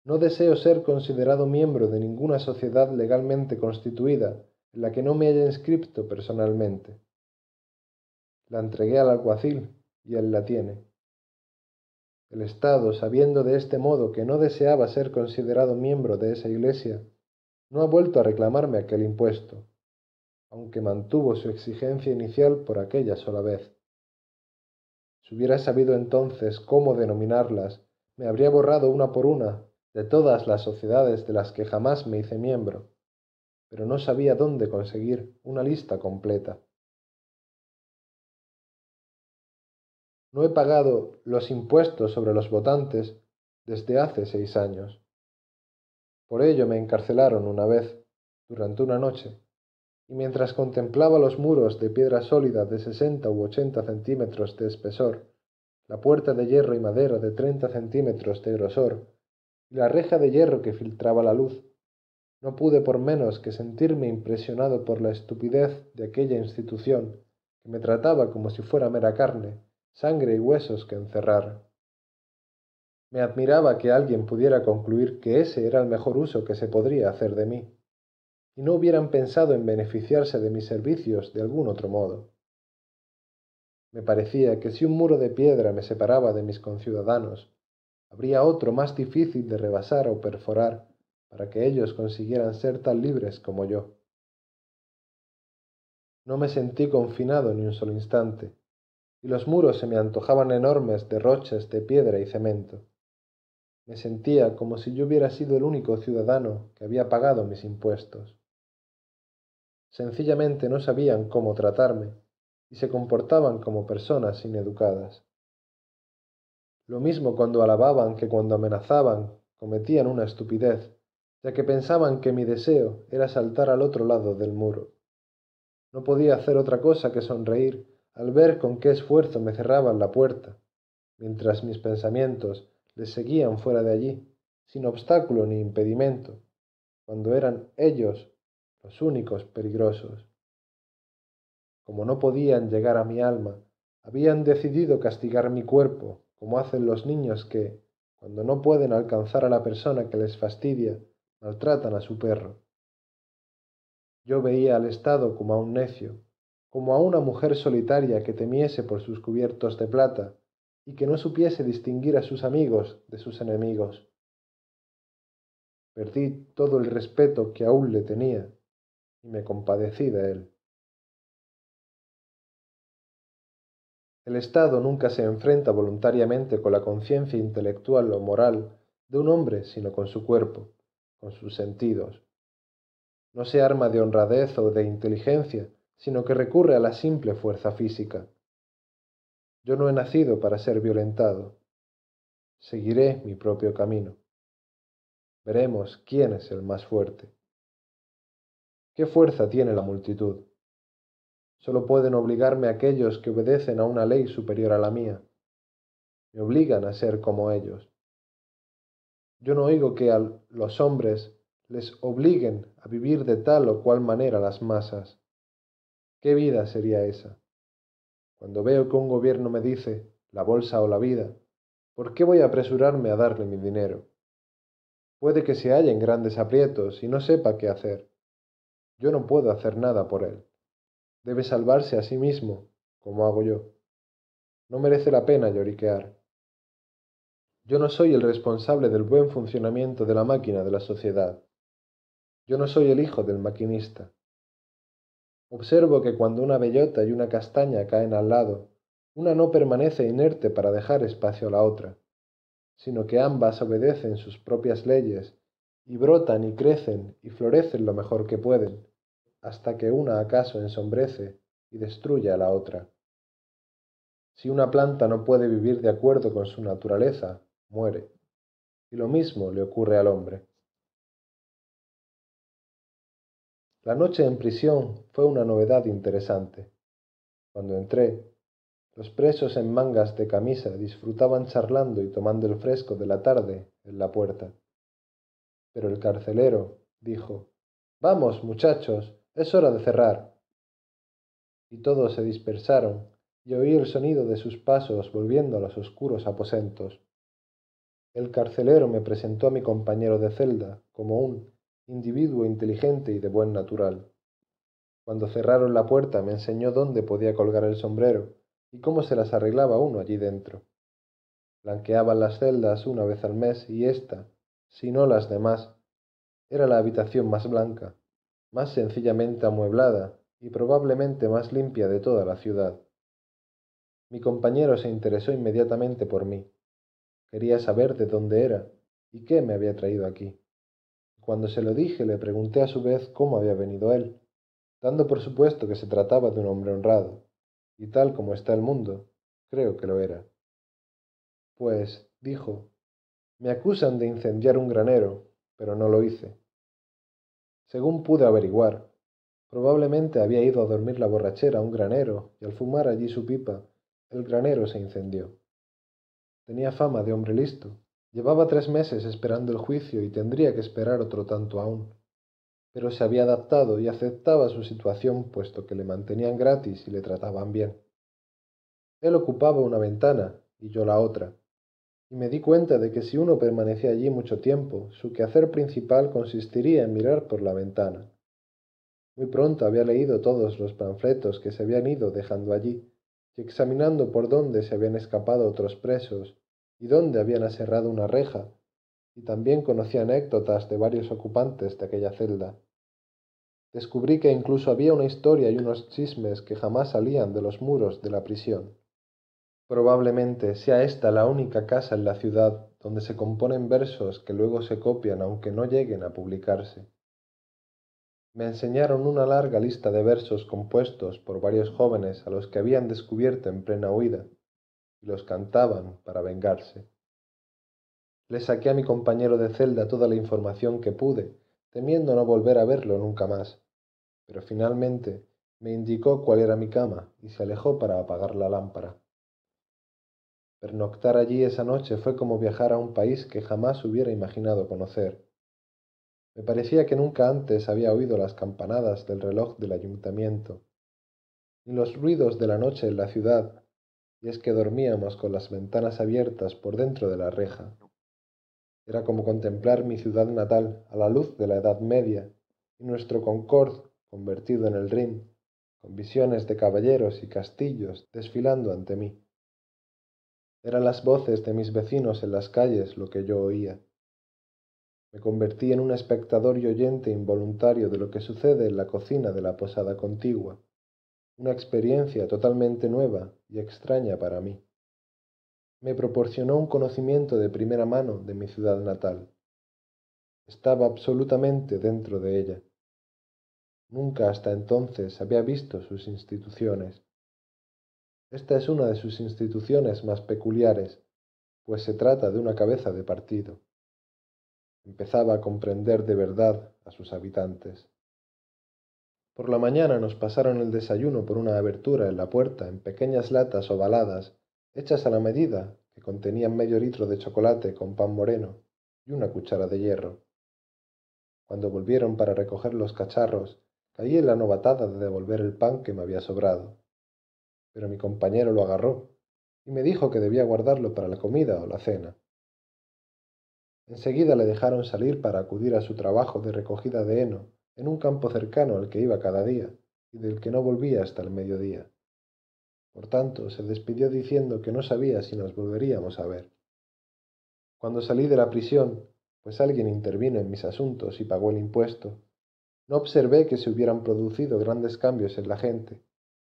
S1: no deseo ser considerado miembro de ninguna sociedad legalmente constituida en la que no me haya inscripto personalmente. La entregué al alguacil y él la tiene. El Estado, sabiendo de este modo que no deseaba ser considerado miembro de esa iglesia, no ha vuelto a reclamarme aquel impuesto, aunque mantuvo su exigencia inicial por aquella sola vez si hubiera sabido entonces cómo denominarlas, me habría borrado una por una de todas las sociedades de las que jamás me hice miembro, pero no sabía dónde conseguir una lista completa. No he pagado los impuestos sobre los votantes desde hace seis años. Por ello me encarcelaron una vez, durante una noche, y mientras contemplaba los muros de piedra sólida de sesenta u ochenta centímetros de espesor, la puerta de hierro y madera de treinta centímetros de grosor, y la reja de hierro que filtraba la luz, no pude por menos que sentirme impresionado por la estupidez de aquella institución que me trataba como si fuera mera carne, sangre y huesos que encerrar. Me admiraba que alguien pudiera concluir que ese era el mejor uso que se podría hacer de mí y no hubieran pensado en beneficiarse de mis servicios de algún otro modo. Me parecía que si un muro de piedra me separaba de mis conciudadanos, habría otro más difícil de rebasar o perforar para que ellos consiguieran ser tan libres como yo. No me sentí confinado ni un solo instante, y los muros se me antojaban enormes de derroches de piedra y cemento. Me sentía como si yo hubiera sido el único ciudadano que había pagado mis impuestos. Sencillamente no sabían cómo tratarme y se comportaban como personas ineducadas. Lo mismo cuando alababan que cuando amenazaban, cometían una estupidez, ya que pensaban que mi deseo era saltar al otro lado del muro. No podía hacer otra cosa que sonreír al ver con qué esfuerzo me cerraban la puerta, mientras mis pensamientos les seguían fuera de allí, sin obstáculo ni impedimento, cuando eran ellos los únicos peligrosos. Como no podían llegar a mi alma, habían decidido castigar mi cuerpo, como hacen los niños que, cuando no pueden alcanzar a la persona que les fastidia, maltratan a su perro. Yo veía al Estado como a un necio, como a una mujer solitaria que temiese por sus cubiertos de plata y que no supiese distinguir a sus amigos de sus enemigos. Perdí todo el respeto que aún le tenía y me compadecí de él. El Estado nunca se enfrenta voluntariamente con la conciencia intelectual o moral de un hombre, sino con su cuerpo, con sus sentidos. No se arma de honradez o de inteligencia, sino que recurre a la simple fuerza física. Yo no he nacido para ser violentado. Seguiré mi propio camino. Veremos quién es el más fuerte. ¿Qué fuerza tiene la multitud? Solo pueden obligarme aquellos que obedecen a una ley superior a la mía. Me obligan a ser como ellos. Yo no oigo que a los hombres les obliguen a vivir de tal o cual manera las masas. ¿Qué vida sería esa? Cuando veo que un gobierno me dice la bolsa o la vida, ¿por qué voy a apresurarme a darle mi dinero? Puede que se hallen en grandes aprietos y no sepa qué hacer. Yo no puedo hacer nada por él. Debe salvarse a sí mismo, como hago yo. No merece la pena lloriquear. Yo no soy el responsable del buen funcionamiento de la máquina de la sociedad. Yo no soy el hijo del maquinista. Observo que cuando una bellota y una castaña caen al lado, una no permanece inerte para dejar espacio a la otra, sino que ambas obedecen sus propias leyes y brotan y crecen y florecen lo mejor que pueden, hasta que una acaso ensombrece y destruya a la otra. Si una planta no puede vivir de acuerdo con su naturaleza, muere. Y lo mismo le ocurre al hombre. La noche en prisión fue una novedad interesante. Cuando entré, los presos en mangas de camisa disfrutaban charlando y tomando el fresco de la tarde en la puerta. Pero el carcelero dijo, Vamos, muchachos, es hora de cerrar. Y todos se dispersaron, y oí el sonido de sus pasos volviendo a los oscuros aposentos. El carcelero me presentó a mi compañero de celda como un individuo inteligente y de buen natural. Cuando cerraron la puerta me enseñó dónde podía colgar el sombrero y cómo se las arreglaba uno allí dentro. Blanqueaban las celdas una vez al mes y ésta sino las demás, era la habitación más blanca, más sencillamente amueblada y probablemente más limpia de toda la ciudad. Mi compañero se interesó inmediatamente por mí. Quería saber de dónde era y qué me había traído aquí. Cuando se lo dije le pregunté a su vez cómo había venido él, dando por supuesto que se trataba de un hombre honrado, y tal como está el mundo, creo que lo era. Pues, dijo, me acusan de incendiar un granero, pero no lo hice. Según pude averiguar, probablemente había ido a dormir la borrachera a un granero y al fumar allí su pipa, el granero se incendió. Tenía fama de hombre listo. Llevaba tres meses esperando el juicio y tendría que esperar otro tanto aún. Pero se había adaptado y aceptaba su situación puesto que le mantenían gratis y le trataban bien. Él ocupaba una ventana y yo la otra, y me di cuenta de que si uno permanecía allí mucho tiempo, su quehacer principal consistiría en mirar por la ventana. Muy pronto había leído todos los panfletos que se habían ido dejando allí, y examinando por dónde se habían escapado otros presos y dónde habían aserrado una reja, y también conocí anécdotas de varios ocupantes de aquella celda. Descubrí que incluso había una historia y unos chismes que jamás salían de los muros de la prisión. Probablemente sea esta la única casa en la ciudad donde se componen versos que luego se copian aunque no lleguen a publicarse. Me enseñaron una larga lista de versos compuestos por varios jóvenes a los que habían descubierto en plena huida, y los cantaban para vengarse. Le saqué a mi compañero de celda toda la información que pude, temiendo no volver a verlo nunca más, pero finalmente me indicó cuál era mi cama y se alejó para apagar la lámpara. Pernoctar allí esa noche fue como viajar a un país que jamás hubiera imaginado conocer. Me parecía que nunca antes había oído las campanadas del reloj del ayuntamiento, ni los ruidos de la noche en la ciudad, y es que dormíamos con las ventanas abiertas por dentro de la reja. Era como contemplar mi ciudad natal a la luz de la Edad Media y nuestro Concord convertido en el Rin, con visiones de caballeros y castillos desfilando ante mí. Eran las voces de mis vecinos en las calles lo que yo oía. Me convertí en un espectador y oyente involuntario de lo que sucede en la cocina de la posada contigua, una experiencia totalmente nueva y extraña para mí. Me proporcionó un conocimiento de primera mano de mi ciudad natal. Estaba absolutamente dentro de ella. Nunca hasta entonces había visto sus instituciones esta es una de sus instituciones más peculiares, pues se trata de una cabeza de partido. Empezaba a comprender de verdad a sus habitantes. Por la mañana nos pasaron el desayuno por una abertura en la puerta en pequeñas latas ovaladas, hechas a la medida, que contenían medio litro de chocolate con pan moreno y una cuchara de hierro. Cuando volvieron para recoger los cacharros, caí en la novatada de devolver el pan que me había sobrado pero mi compañero lo agarró y me dijo que debía guardarlo para la comida o la cena. Enseguida le dejaron salir para acudir a su trabajo de recogida de heno en un campo cercano al que iba cada día y del que no volvía hasta el mediodía. Por tanto, se despidió diciendo que no sabía si nos volveríamos a ver. Cuando salí de la prisión, pues alguien intervino en mis asuntos y pagó el impuesto, no observé que se hubieran producido grandes cambios en la gente,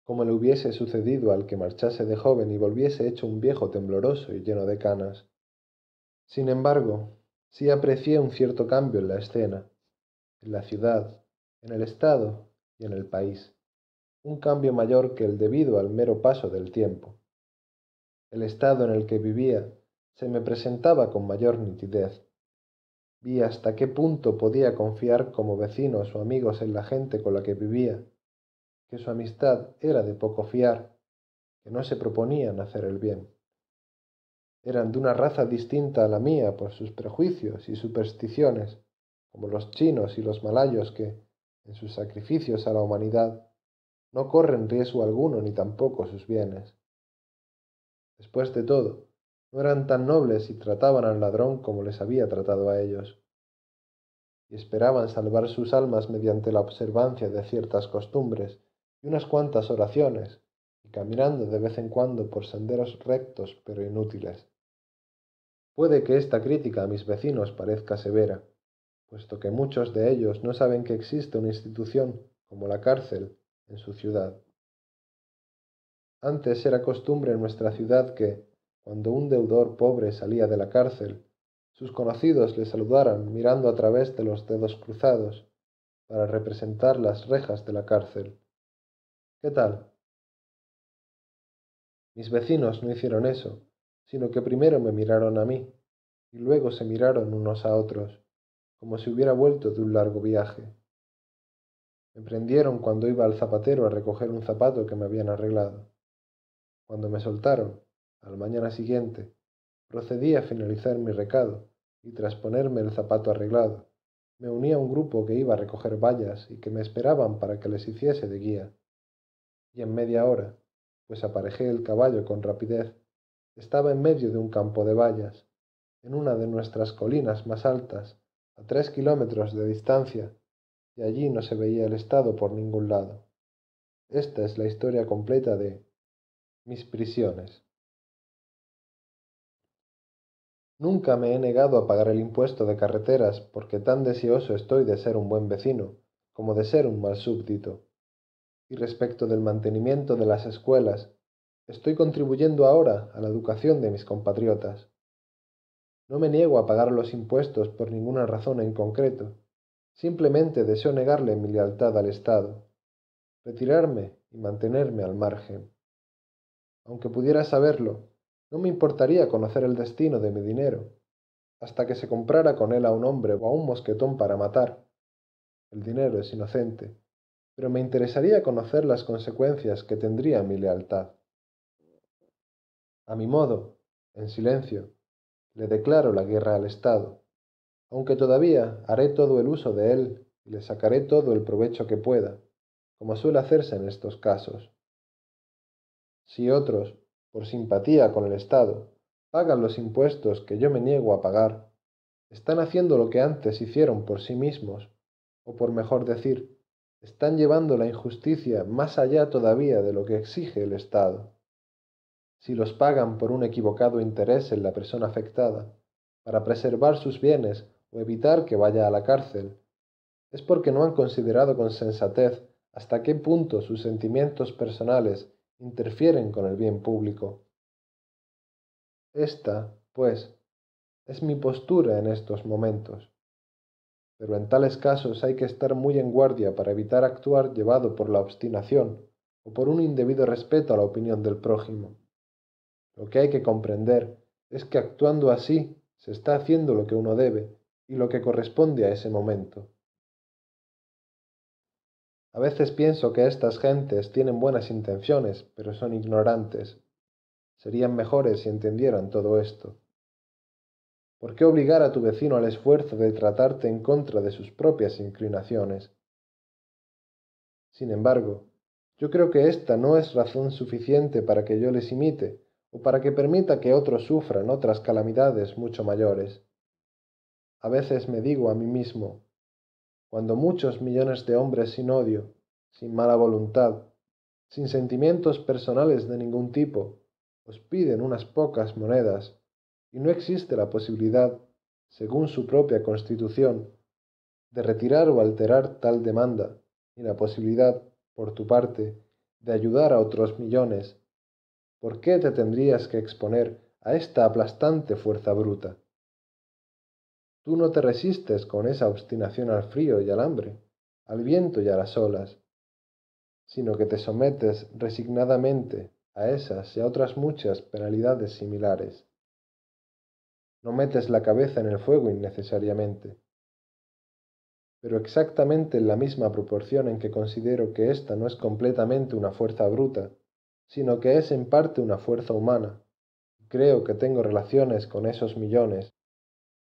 S1: como le hubiese sucedido al que marchase de joven y volviese hecho un viejo tembloroso y lleno de canas. Sin embargo, sí aprecié un cierto cambio en la escena, en la ciudad, en el estado y en el país, un cambio mayor que el debido al mero paso del tiempo. El estado en el que vivía se me presentaba con mayor nitidez. Vi hasta qué punto podía confiar como vecinos o amigos en la gente con la que vivía, su amistad era de poco fiar, que no se proponían hacer el bien. Eran de una raza distinta a la mía por sus prejuicios y supersticiones, como los chinos y los malayos que, en sus sacrificios a la humanidad, no corren riesgo alguno ni tampoco sus bienes. Después de todo, no eran tan nobles y trataban al ladrón como les había tratado a ellos, y esperaban salvar sus almas mediante la observancia de ciertas costumbres y unas cuantas oraciones, y caminando de vez en cuando por senderos rectos pero inútiles. Puede que esta crítica a mis vecinos parezca severa, puesto que muchos de ellos no saben que existe una institución como la cárcel en su ciudad. Antes era costumbre en nuestra ciudad que, cuando un deudor pobre salía de la cárcel, sus conocidos le saludaran mirando a través de los dedos cruzados para representar las rejas de la cárcel. ¿Qué tal? Mis vecinos no hicieron eso, sino que primero me miraron a mí, y luego se miraron unos a otros, como si hubiera vuelto de un largo viaje. Me prendieron cuando iba al zapatero a recoger un zapato que me habían arreglado. Cuando me soltaron, al mañana siguiente, procedí a finalizar mi recado, y tras ponerme el zapato arreglado, me uní a un grupo que iba a recoger vallas y que me esperaban para que les hiciese de guía y en media hora, pues aparejé el caballo con rapidez, estaba en medio de un campo de vallas, en una de nuestras colinas más altas, a tres kilómetros de distancia, y allí no se veía el estado por ningún lado. Esta es la historia completa de mis prisiones. Nunca me he negado a pagar el impuesto de carreteras porque tan deseoso estoy de ser un buen vecino como de ser un mal súbdito respecto del mantenimiento de las escuelas, estoy contribuyendo ahora a la educación de mis compatriotas. No me niego a pagar los impuestos por ninguna razón en concreto, simplemente deseo negarle mi lealtad al Estado, retirarme y mantenerme al margen. Aunque pudiera saberlo, no me importaría conocer el destino de mi dinero, hasta que se comprara con él a un hombre o a un mosquetón para matar. El dinero es inocente pero me interesaría conocer las consecuencias que tendría mi lealtad. A mi modo, en silencio, le declaro la guerra al Estado, aunque todavía haré todo el uso de él y le sacaré todo el provecho que pueda, como suele hacerse en estos casos. Si otros, por simpatía con el Estado, pagan los impuestos que yo me niego a pagar, están haciendo lo que antes hicieron por sí mismos, o por mejor decir, están llevando la injusticia más allá todavía de lo que exige el Estado. Si los pagan por un equivocado interés en la persona afectada, para preservar sus bienes o evitar que vaya a la cárcel, es porque no han considerado con sensatez hasta qué punto sus sentimientos personales interfieren con el bien público. Esta, pues, es mi postura en estos momentos pero en tales casos hay que estar muy en guardia para evitar actuar llevado por la obstinación o por un indebido respeto a la opinión del prójimo. Lo que hay que comprender es que actuando así se está haciendo lo que uno debe y lo que corresponde a ese momento. A veces pienso que estas gentes tienen buenas intenciones, pero son ignorantes. Serían mejores si entendieran todo esto. ¿Por qué obligar a tu vecino al esfuerzo de tratarte en contra de sus propias inclinaciones? Sin embargo, yo creo que esta no es razón suficiente para que yo les imite o para que permita que otros sufran otras calamidades mucho mayores. A veces me digo a mí mismo, cuando muchos millones de hombres sin odio, sin mala voluntad, sin sentimientos personales de ningún tipo, os piden unas pocas monedas, y no existe la posibilidad, según su propia constitución, de retirar o alterar tal demanda, ni la posibilidad, por tu parte, de ayudar a otros millones, ¿por qué te tendrías que exponer a esta aplastante fuerza bruta? Tú no te resistes con esa obstinación al frío y al hambre, al viento y a las olas, sino que te sometes resignadamente a esas y a otras muchas penalidades similares. No metes la cabeza en el fuego innecesariamente. Pero exactamente en la misma proporción en que considero que ésta no es completamente una fuerza bruta, sino que es en parte una fuerza humana, creo que tengo relaciones con esos millones,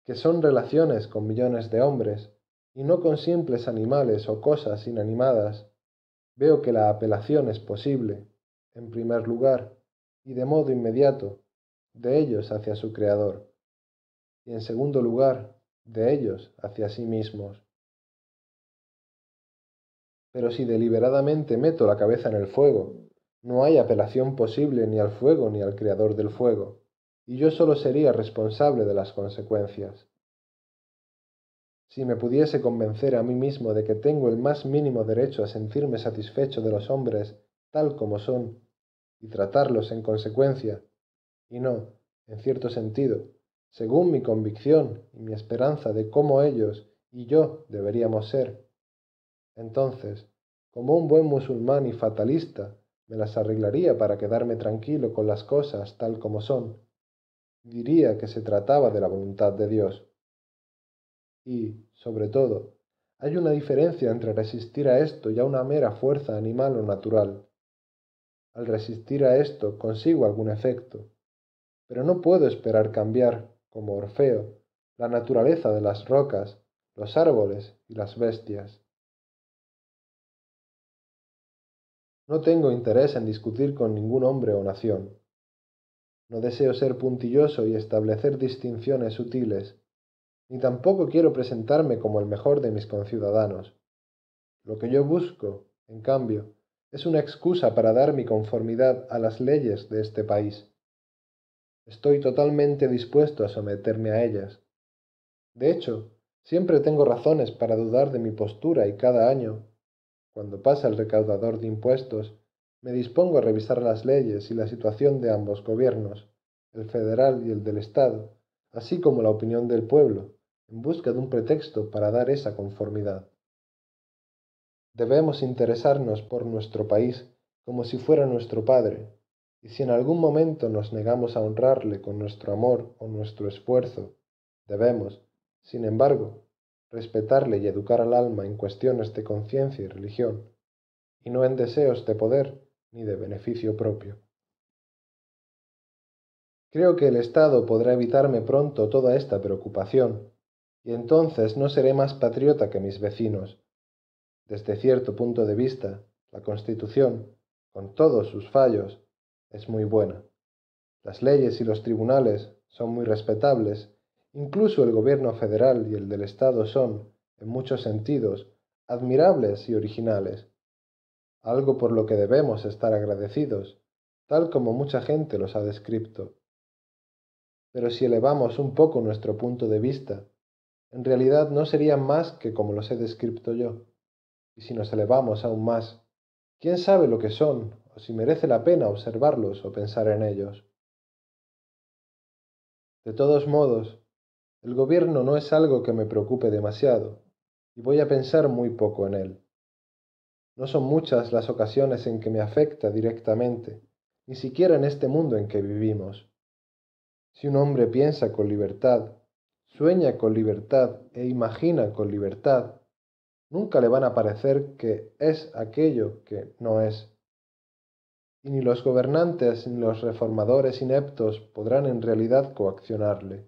S1: que son relaciones con millones de hombres, y no con simples animales o cosas inanimadas, veo que la apelación es posible, en primer lugar, y de modo inmediato, de ellos hacia su Creador y en segundo lugar de ellos hacia sí mismos. Pero si deliberadamente meto la cabeza en el fuego, no hay apelación posible ni al fuego ni al creador del fuego, y yo solo sería responsable de las consecuencias. Si me pudiese convencer a mí mismo de que tengo el más mínimo derecho a sentirme satisfecho de los hombres tal como son, y tratarlos en consecuencia, y no, en cierto sentido, según mi convicción y mi esperanza de cómo ellos y yo deberíamos ser. Entonces, como un buen musulmán y fatalista, me las arreglaría para quedarme tranquilo con las cosas tal como son. Diría que se trataba de la voluntad de Dios. Y, sobre todo, hay una diferencia entre resistir a esto y a una mera fuerza animal o natural. Al resistir a esto consigo algún efecto, pero no puedo esperar cambiar como Orfeo, la naturaleza de las rocas, los árboles y las bestias. No tengo interés en discutir con ningún hombre o nación. No deseo ser puntilloso y establecer distinciones sutiles, ni tampoco quiero presentarme como el mejor de mis conciudadanos. Lo que yo busco, en cambio, es una excusa para dar mi conformidad a las leyes de este país. Estoy totalmente dispuesto a someterme a ellas. De hecho, siempre tengo razones para dudar de mi postura y cada año, cuando pasa el recaudador de impuestos, me dispongo a revisar las leyes y la situación de ambos gobiernos, el federal y el del Estado, así como la opinión del pueblo, en busca de un pretexto para dar esa conformidad. Debemos interesarnos por nuestro país como si fuera nuestro padre, y si en algún momento nos negamos a honrarle con nuestro amor o nuestro esfuerzo, debemos, sin embargo, respetarle y educar al alma en cuestiones de conciencia y religión, y no en deseos de poder ni de beneficio propio. Creo que el Estado podrá evitarme pronto toda esta preocupación, y entonces no seré más patriota que mis vecinos. Desde cierto punto de vista, la Constitución, con todos sus fallos, es muy buena. Las leyes y los tribunales son muy respetables, incluso el gobierno federal y el del Estado son, en muchos sentidos, admirables y originales. Algo por lo que debemos estar agradecidos, tal como mucha gente los ha descrito. Pero si elevamos un poco nuestro punto de vista, en realidad no serían más que como los he descrito yo. Y si nos elevamos aún más, ¿quién sabe lo que son si merece la pena observarlos o pensar en ellos. De todos modos, el gobierno no es algo que me preocupe demasiado, y voy a pensar muy poco en él. No son muchas las ocasiones en que me afecta directamente, ni siquiera en este mundo en que vivimos. Si un hombre piensa con libertad, sueña con libertad e imagina con libertad, nunca le van a parecer que es aquello que no es y ni los gobernantes ni los reformadores ineptos podrán en realidad coaccionarle.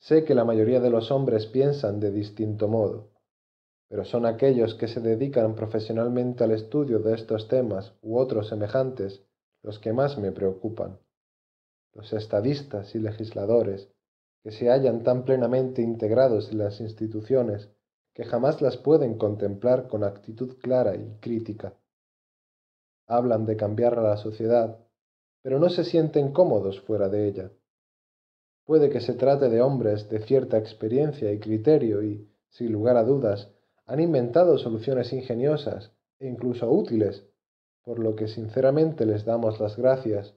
S1: Sé que la mayoría de los hombres piensan de distinto modo, pero son aquellos que se dedican profesionalmente al estudio de estos temas u otros semejantes los que más me preocupan. Los estadistas y legisladores, que se hallan tan plenamente integrados en las instituciones que jamás las pueden contemplar con actitud clara y crítica hablan de cambiar a la sociedad, pero no se sienten cómodos fuera de ella. Puede que se trate de hombres de cierta experiencia y criterio y, sin lugar a dudas, han inventado soluciones ingeniosas e incluso útiles, por lo que sinceramente les damos las gracias.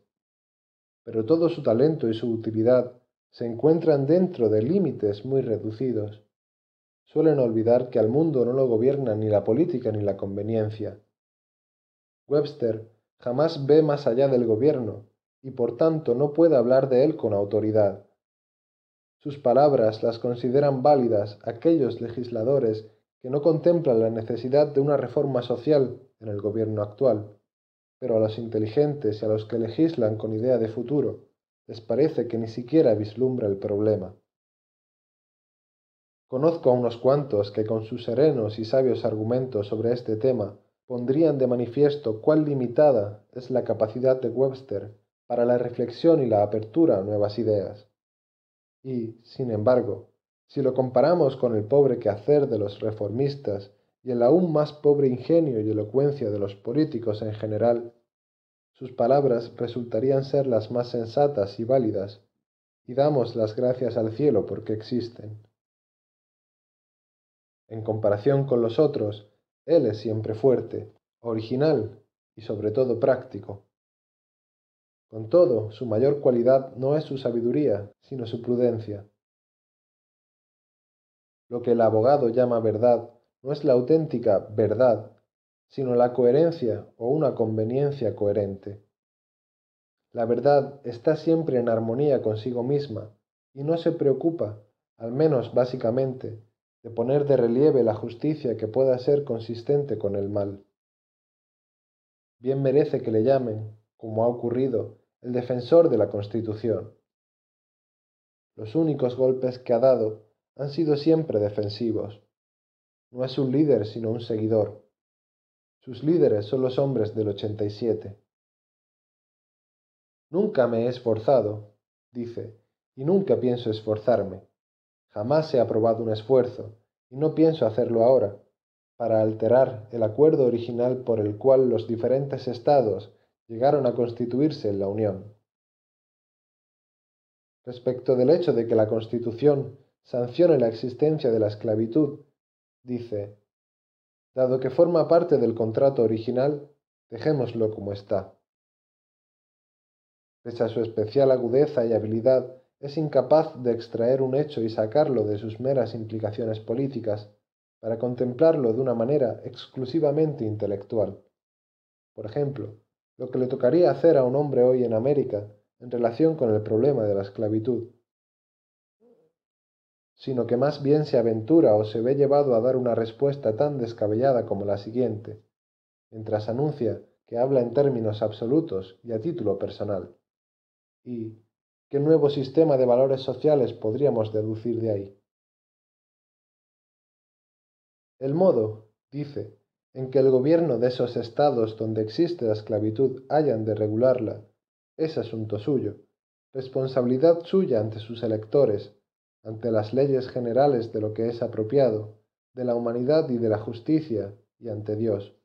S1: Pero todo su talento y su utilidad se encuentran dentro de límites muy reducidos. Suelen olvidar que al mundo no lo gobierna ni la política ni la conveniencia, Webster jamás ve más allá del gobierno y por tanto no puede hablar de él con autoridad. Sus palabras las consideran válidas aquellos legisladores que no contemplan la necesidad de una reforma social en el gobierno actual, pero a los inteligentes y a los que legislan con idea de futuro les parece que ni siquiera vislumbra el problema. Conozco a unos cuantos que con sus serenos y sabios argumentos sobre este tema pondrían de manifiesto cuán limitada es la capacidad de Webster para la reflexión y la apertura a nuevas ideas. Y, sin embargo, si lo comparamos con el pobre quehacer de los reformistas y el aún más pobre ingenio y elocuencia de los políticos en general, sus palabras resultarían ser las más sensatas y válidas, y damos las gracias al cielo porque existen. En comparación con los otros, él es siempre fuerte, original y sobre todo práctico. Con todo, su mayor cualidad no es su sabiduría, sino su prudencia. Lo que el abogado llama verdad no es la auténtica verdad, sino la coherencia o una conveniencia coherente. La verdad está siempre en armonía consigo misma y no se preocupa, al menos básicamente, de poner de relieve la justicia que pueda ser consistente con el mal. Bien merece que le llamen, como ha ocurrido, el defensor de la Constitución. Los únicos golpes que ha dado han sido siempre defensivos. No es un líder sino un seguidor. Sus líderes son los hombres del 87. Nunca me he esforzado, dice, y nunca pienso esforzarme. Jamás he aprobado un esfuerzo, y no pienso hacerlo ahora, para alterar el acuerdo original por el cual los diferentes estados llegaron a constituirse en la Unión. Respecto del hecho de que la Constitución sancione la existencia de la esclavitud, dice, dado que forma parte del contrato original, dejémoslo como está. Pese a su especial agudeza y habilidad, es incapaz de extraer un hecho y sacarlo de sus meras implicaciones políticas para contemplarlo de una manera exclusivamente intelectual. Por ejemplo, lo que le tocaría hacer a un hombre hoy en América en relación con el problema de la esclavitud, sino que más bien se aventura o se ve llevado a dar una respuesta tan descabellada como la siguiente, mientras anuncia que habla en términos absolutos y a título personal. Y, ¿Qué nuevo sistema de valores sociales podríamos deducir de ahí? El modo, dice, en que el gobierno de esos estados donde existe la esclavitud hayan de regularla, es asunto suyo, responsabilidad suya ante sus electores, ante las leyes generales de lo que es apropiado, de la humanidad y de la justicia, y ante Dios.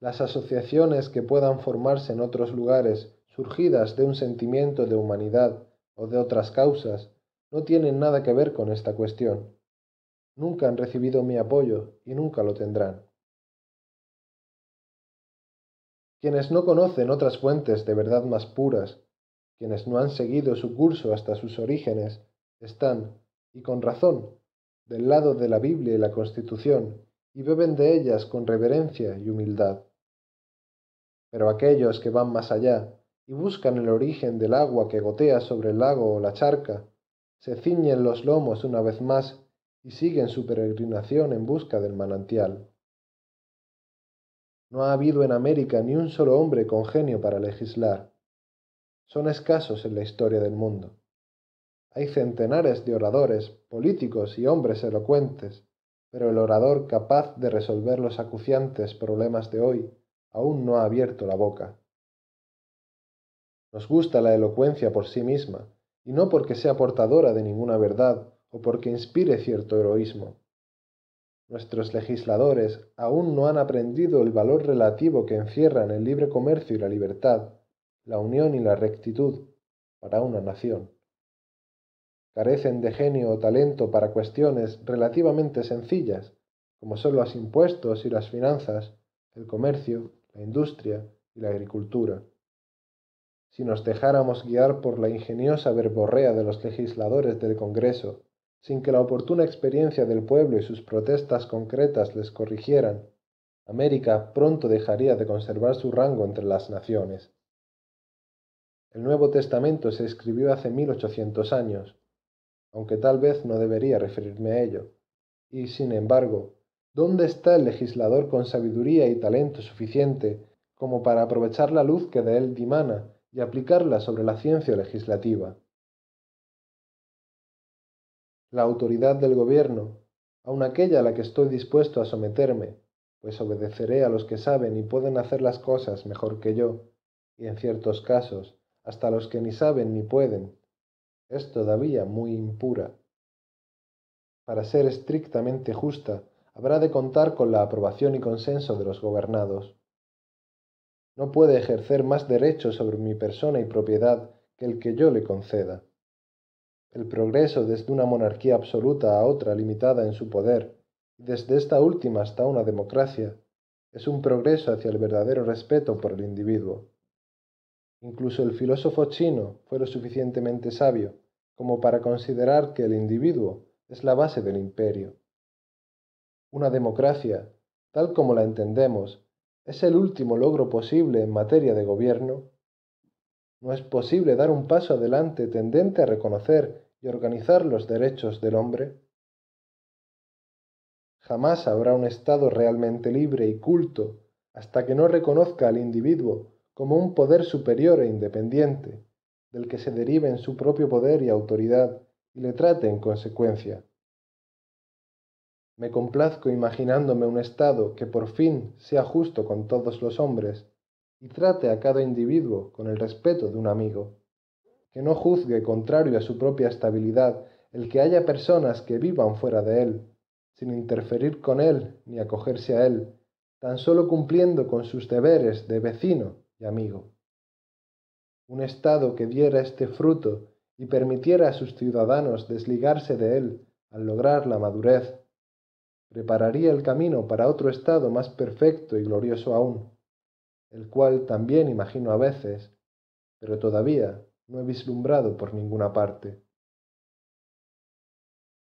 S1: Las asociaciones que puedan formarse en otros lugares surgidas de un sentimiento de humanidad o de otras causas, no tienen nada que ver con esta cuestión. Nunca han recibido mi apoyo y nunca lo tendrán. Quienes no conocen otras fuentes de verdad más puras, quienes no han seguido su curso hasta sus orígenes, están, y con razón, del lado de la Biblia y la Constitución, y beben de ellas con reverencia y humildad. Pero aquellos que van más allá, y buscan el origen del agua que gotea sobre el lago o la charca, se ciñen los lomos una vez más y siguen su peregrinación en busca del manantial. No ha habido en América ni un solo hombre con genio para legislar. Son escasos en la historia del mundo. Hay centenares de oradores, políticos y hombres elocuentes, pero el orador capaz de resolver los acuciantes problemas de hoy aún no ha abierto la boca. Nos gusta la elocuencia por sí misma, y no porque sea portadora de ninguna verdad o porque inspire cierto heroísmo. Nuestros legisladores aún no han aprendido el valor relativo que encierran el libre comercio y la libertad, la unión y la rectitud para una nación. Carecen de genio o talento para cuestiones relativamente sencillas, como son los impuestos y las finanzas, el comercio, la industria y la agricultura si nos dejáramos guiar por la ingeniosa verborrea de los legisladores del Congreso, sin que la oportuna experiencia del pueblo y sus protestas concretas les corrigieran, América pronto dejaría de conservar su rango entre las naciones. El Nuevo Testamento se escribió hace 1800 años, aunque tal vez no debería referirme a ello. Y, sin embargo, ¿dónde está el legislador con sabiduría y talento suficiente como para aprovechar la luz que de él dimana y aplicarla sobre la ciencia legislativa. La autoridad del gobierno, aun aquella a la que estoy dispuesto a someterme, pues obedeceré a los que saben y pueden hacer las cosas mejor que yo, y en ciertos casos hasta los que ni saben ni pueden, es todavía muy impura. Para ser estrictamente justa, habrá de contar con la aprobación y consenso de los gobernados no puede ejercer más derecho sobre mi persona y propiedad que el que yo le conceda. El progreso desde una monarquía absoluta a otra limitada en su poder, y desde esta última hasta una democracia, es un progreso hacia el verdadero respeto por el individuo. Incluso el filósofo chino fue lo suficientemente sabio como para considerar que el individuo es la base del imperio. Una democracia, tal como la entendemos, es el último logro posible en materia de gobierno, no es posible dar un paso adelante tendente a reconocer y organizar los derechos del hombre. Jamás habrá un Estado realmente libre y culto hasta que no reconozca al individuo como un poder superior e independiente, del que se derive en su propio poder y autoridad y le trate en consecuencia. Me complazco imaginándome un estado que por fin sea justo con todos los hombres y trate a cada individuo con el respeto de un amigo. Que no juzgue contrario a su propia estabilidad el que haya personas que vivan fuera de él, sin interferir con él ni acogerse a él, tan solo cumpliendo con sus deberes de vecino y amigo. Un Estado que diera este fruto y permitiera a sus ciudadanos desligarse de él al lograr la madurez prepararía el camino para otro estado más perfecto y glorioso aún, el cual también imagino a veces, pero todavía no he vislumbrado por ninguna parte.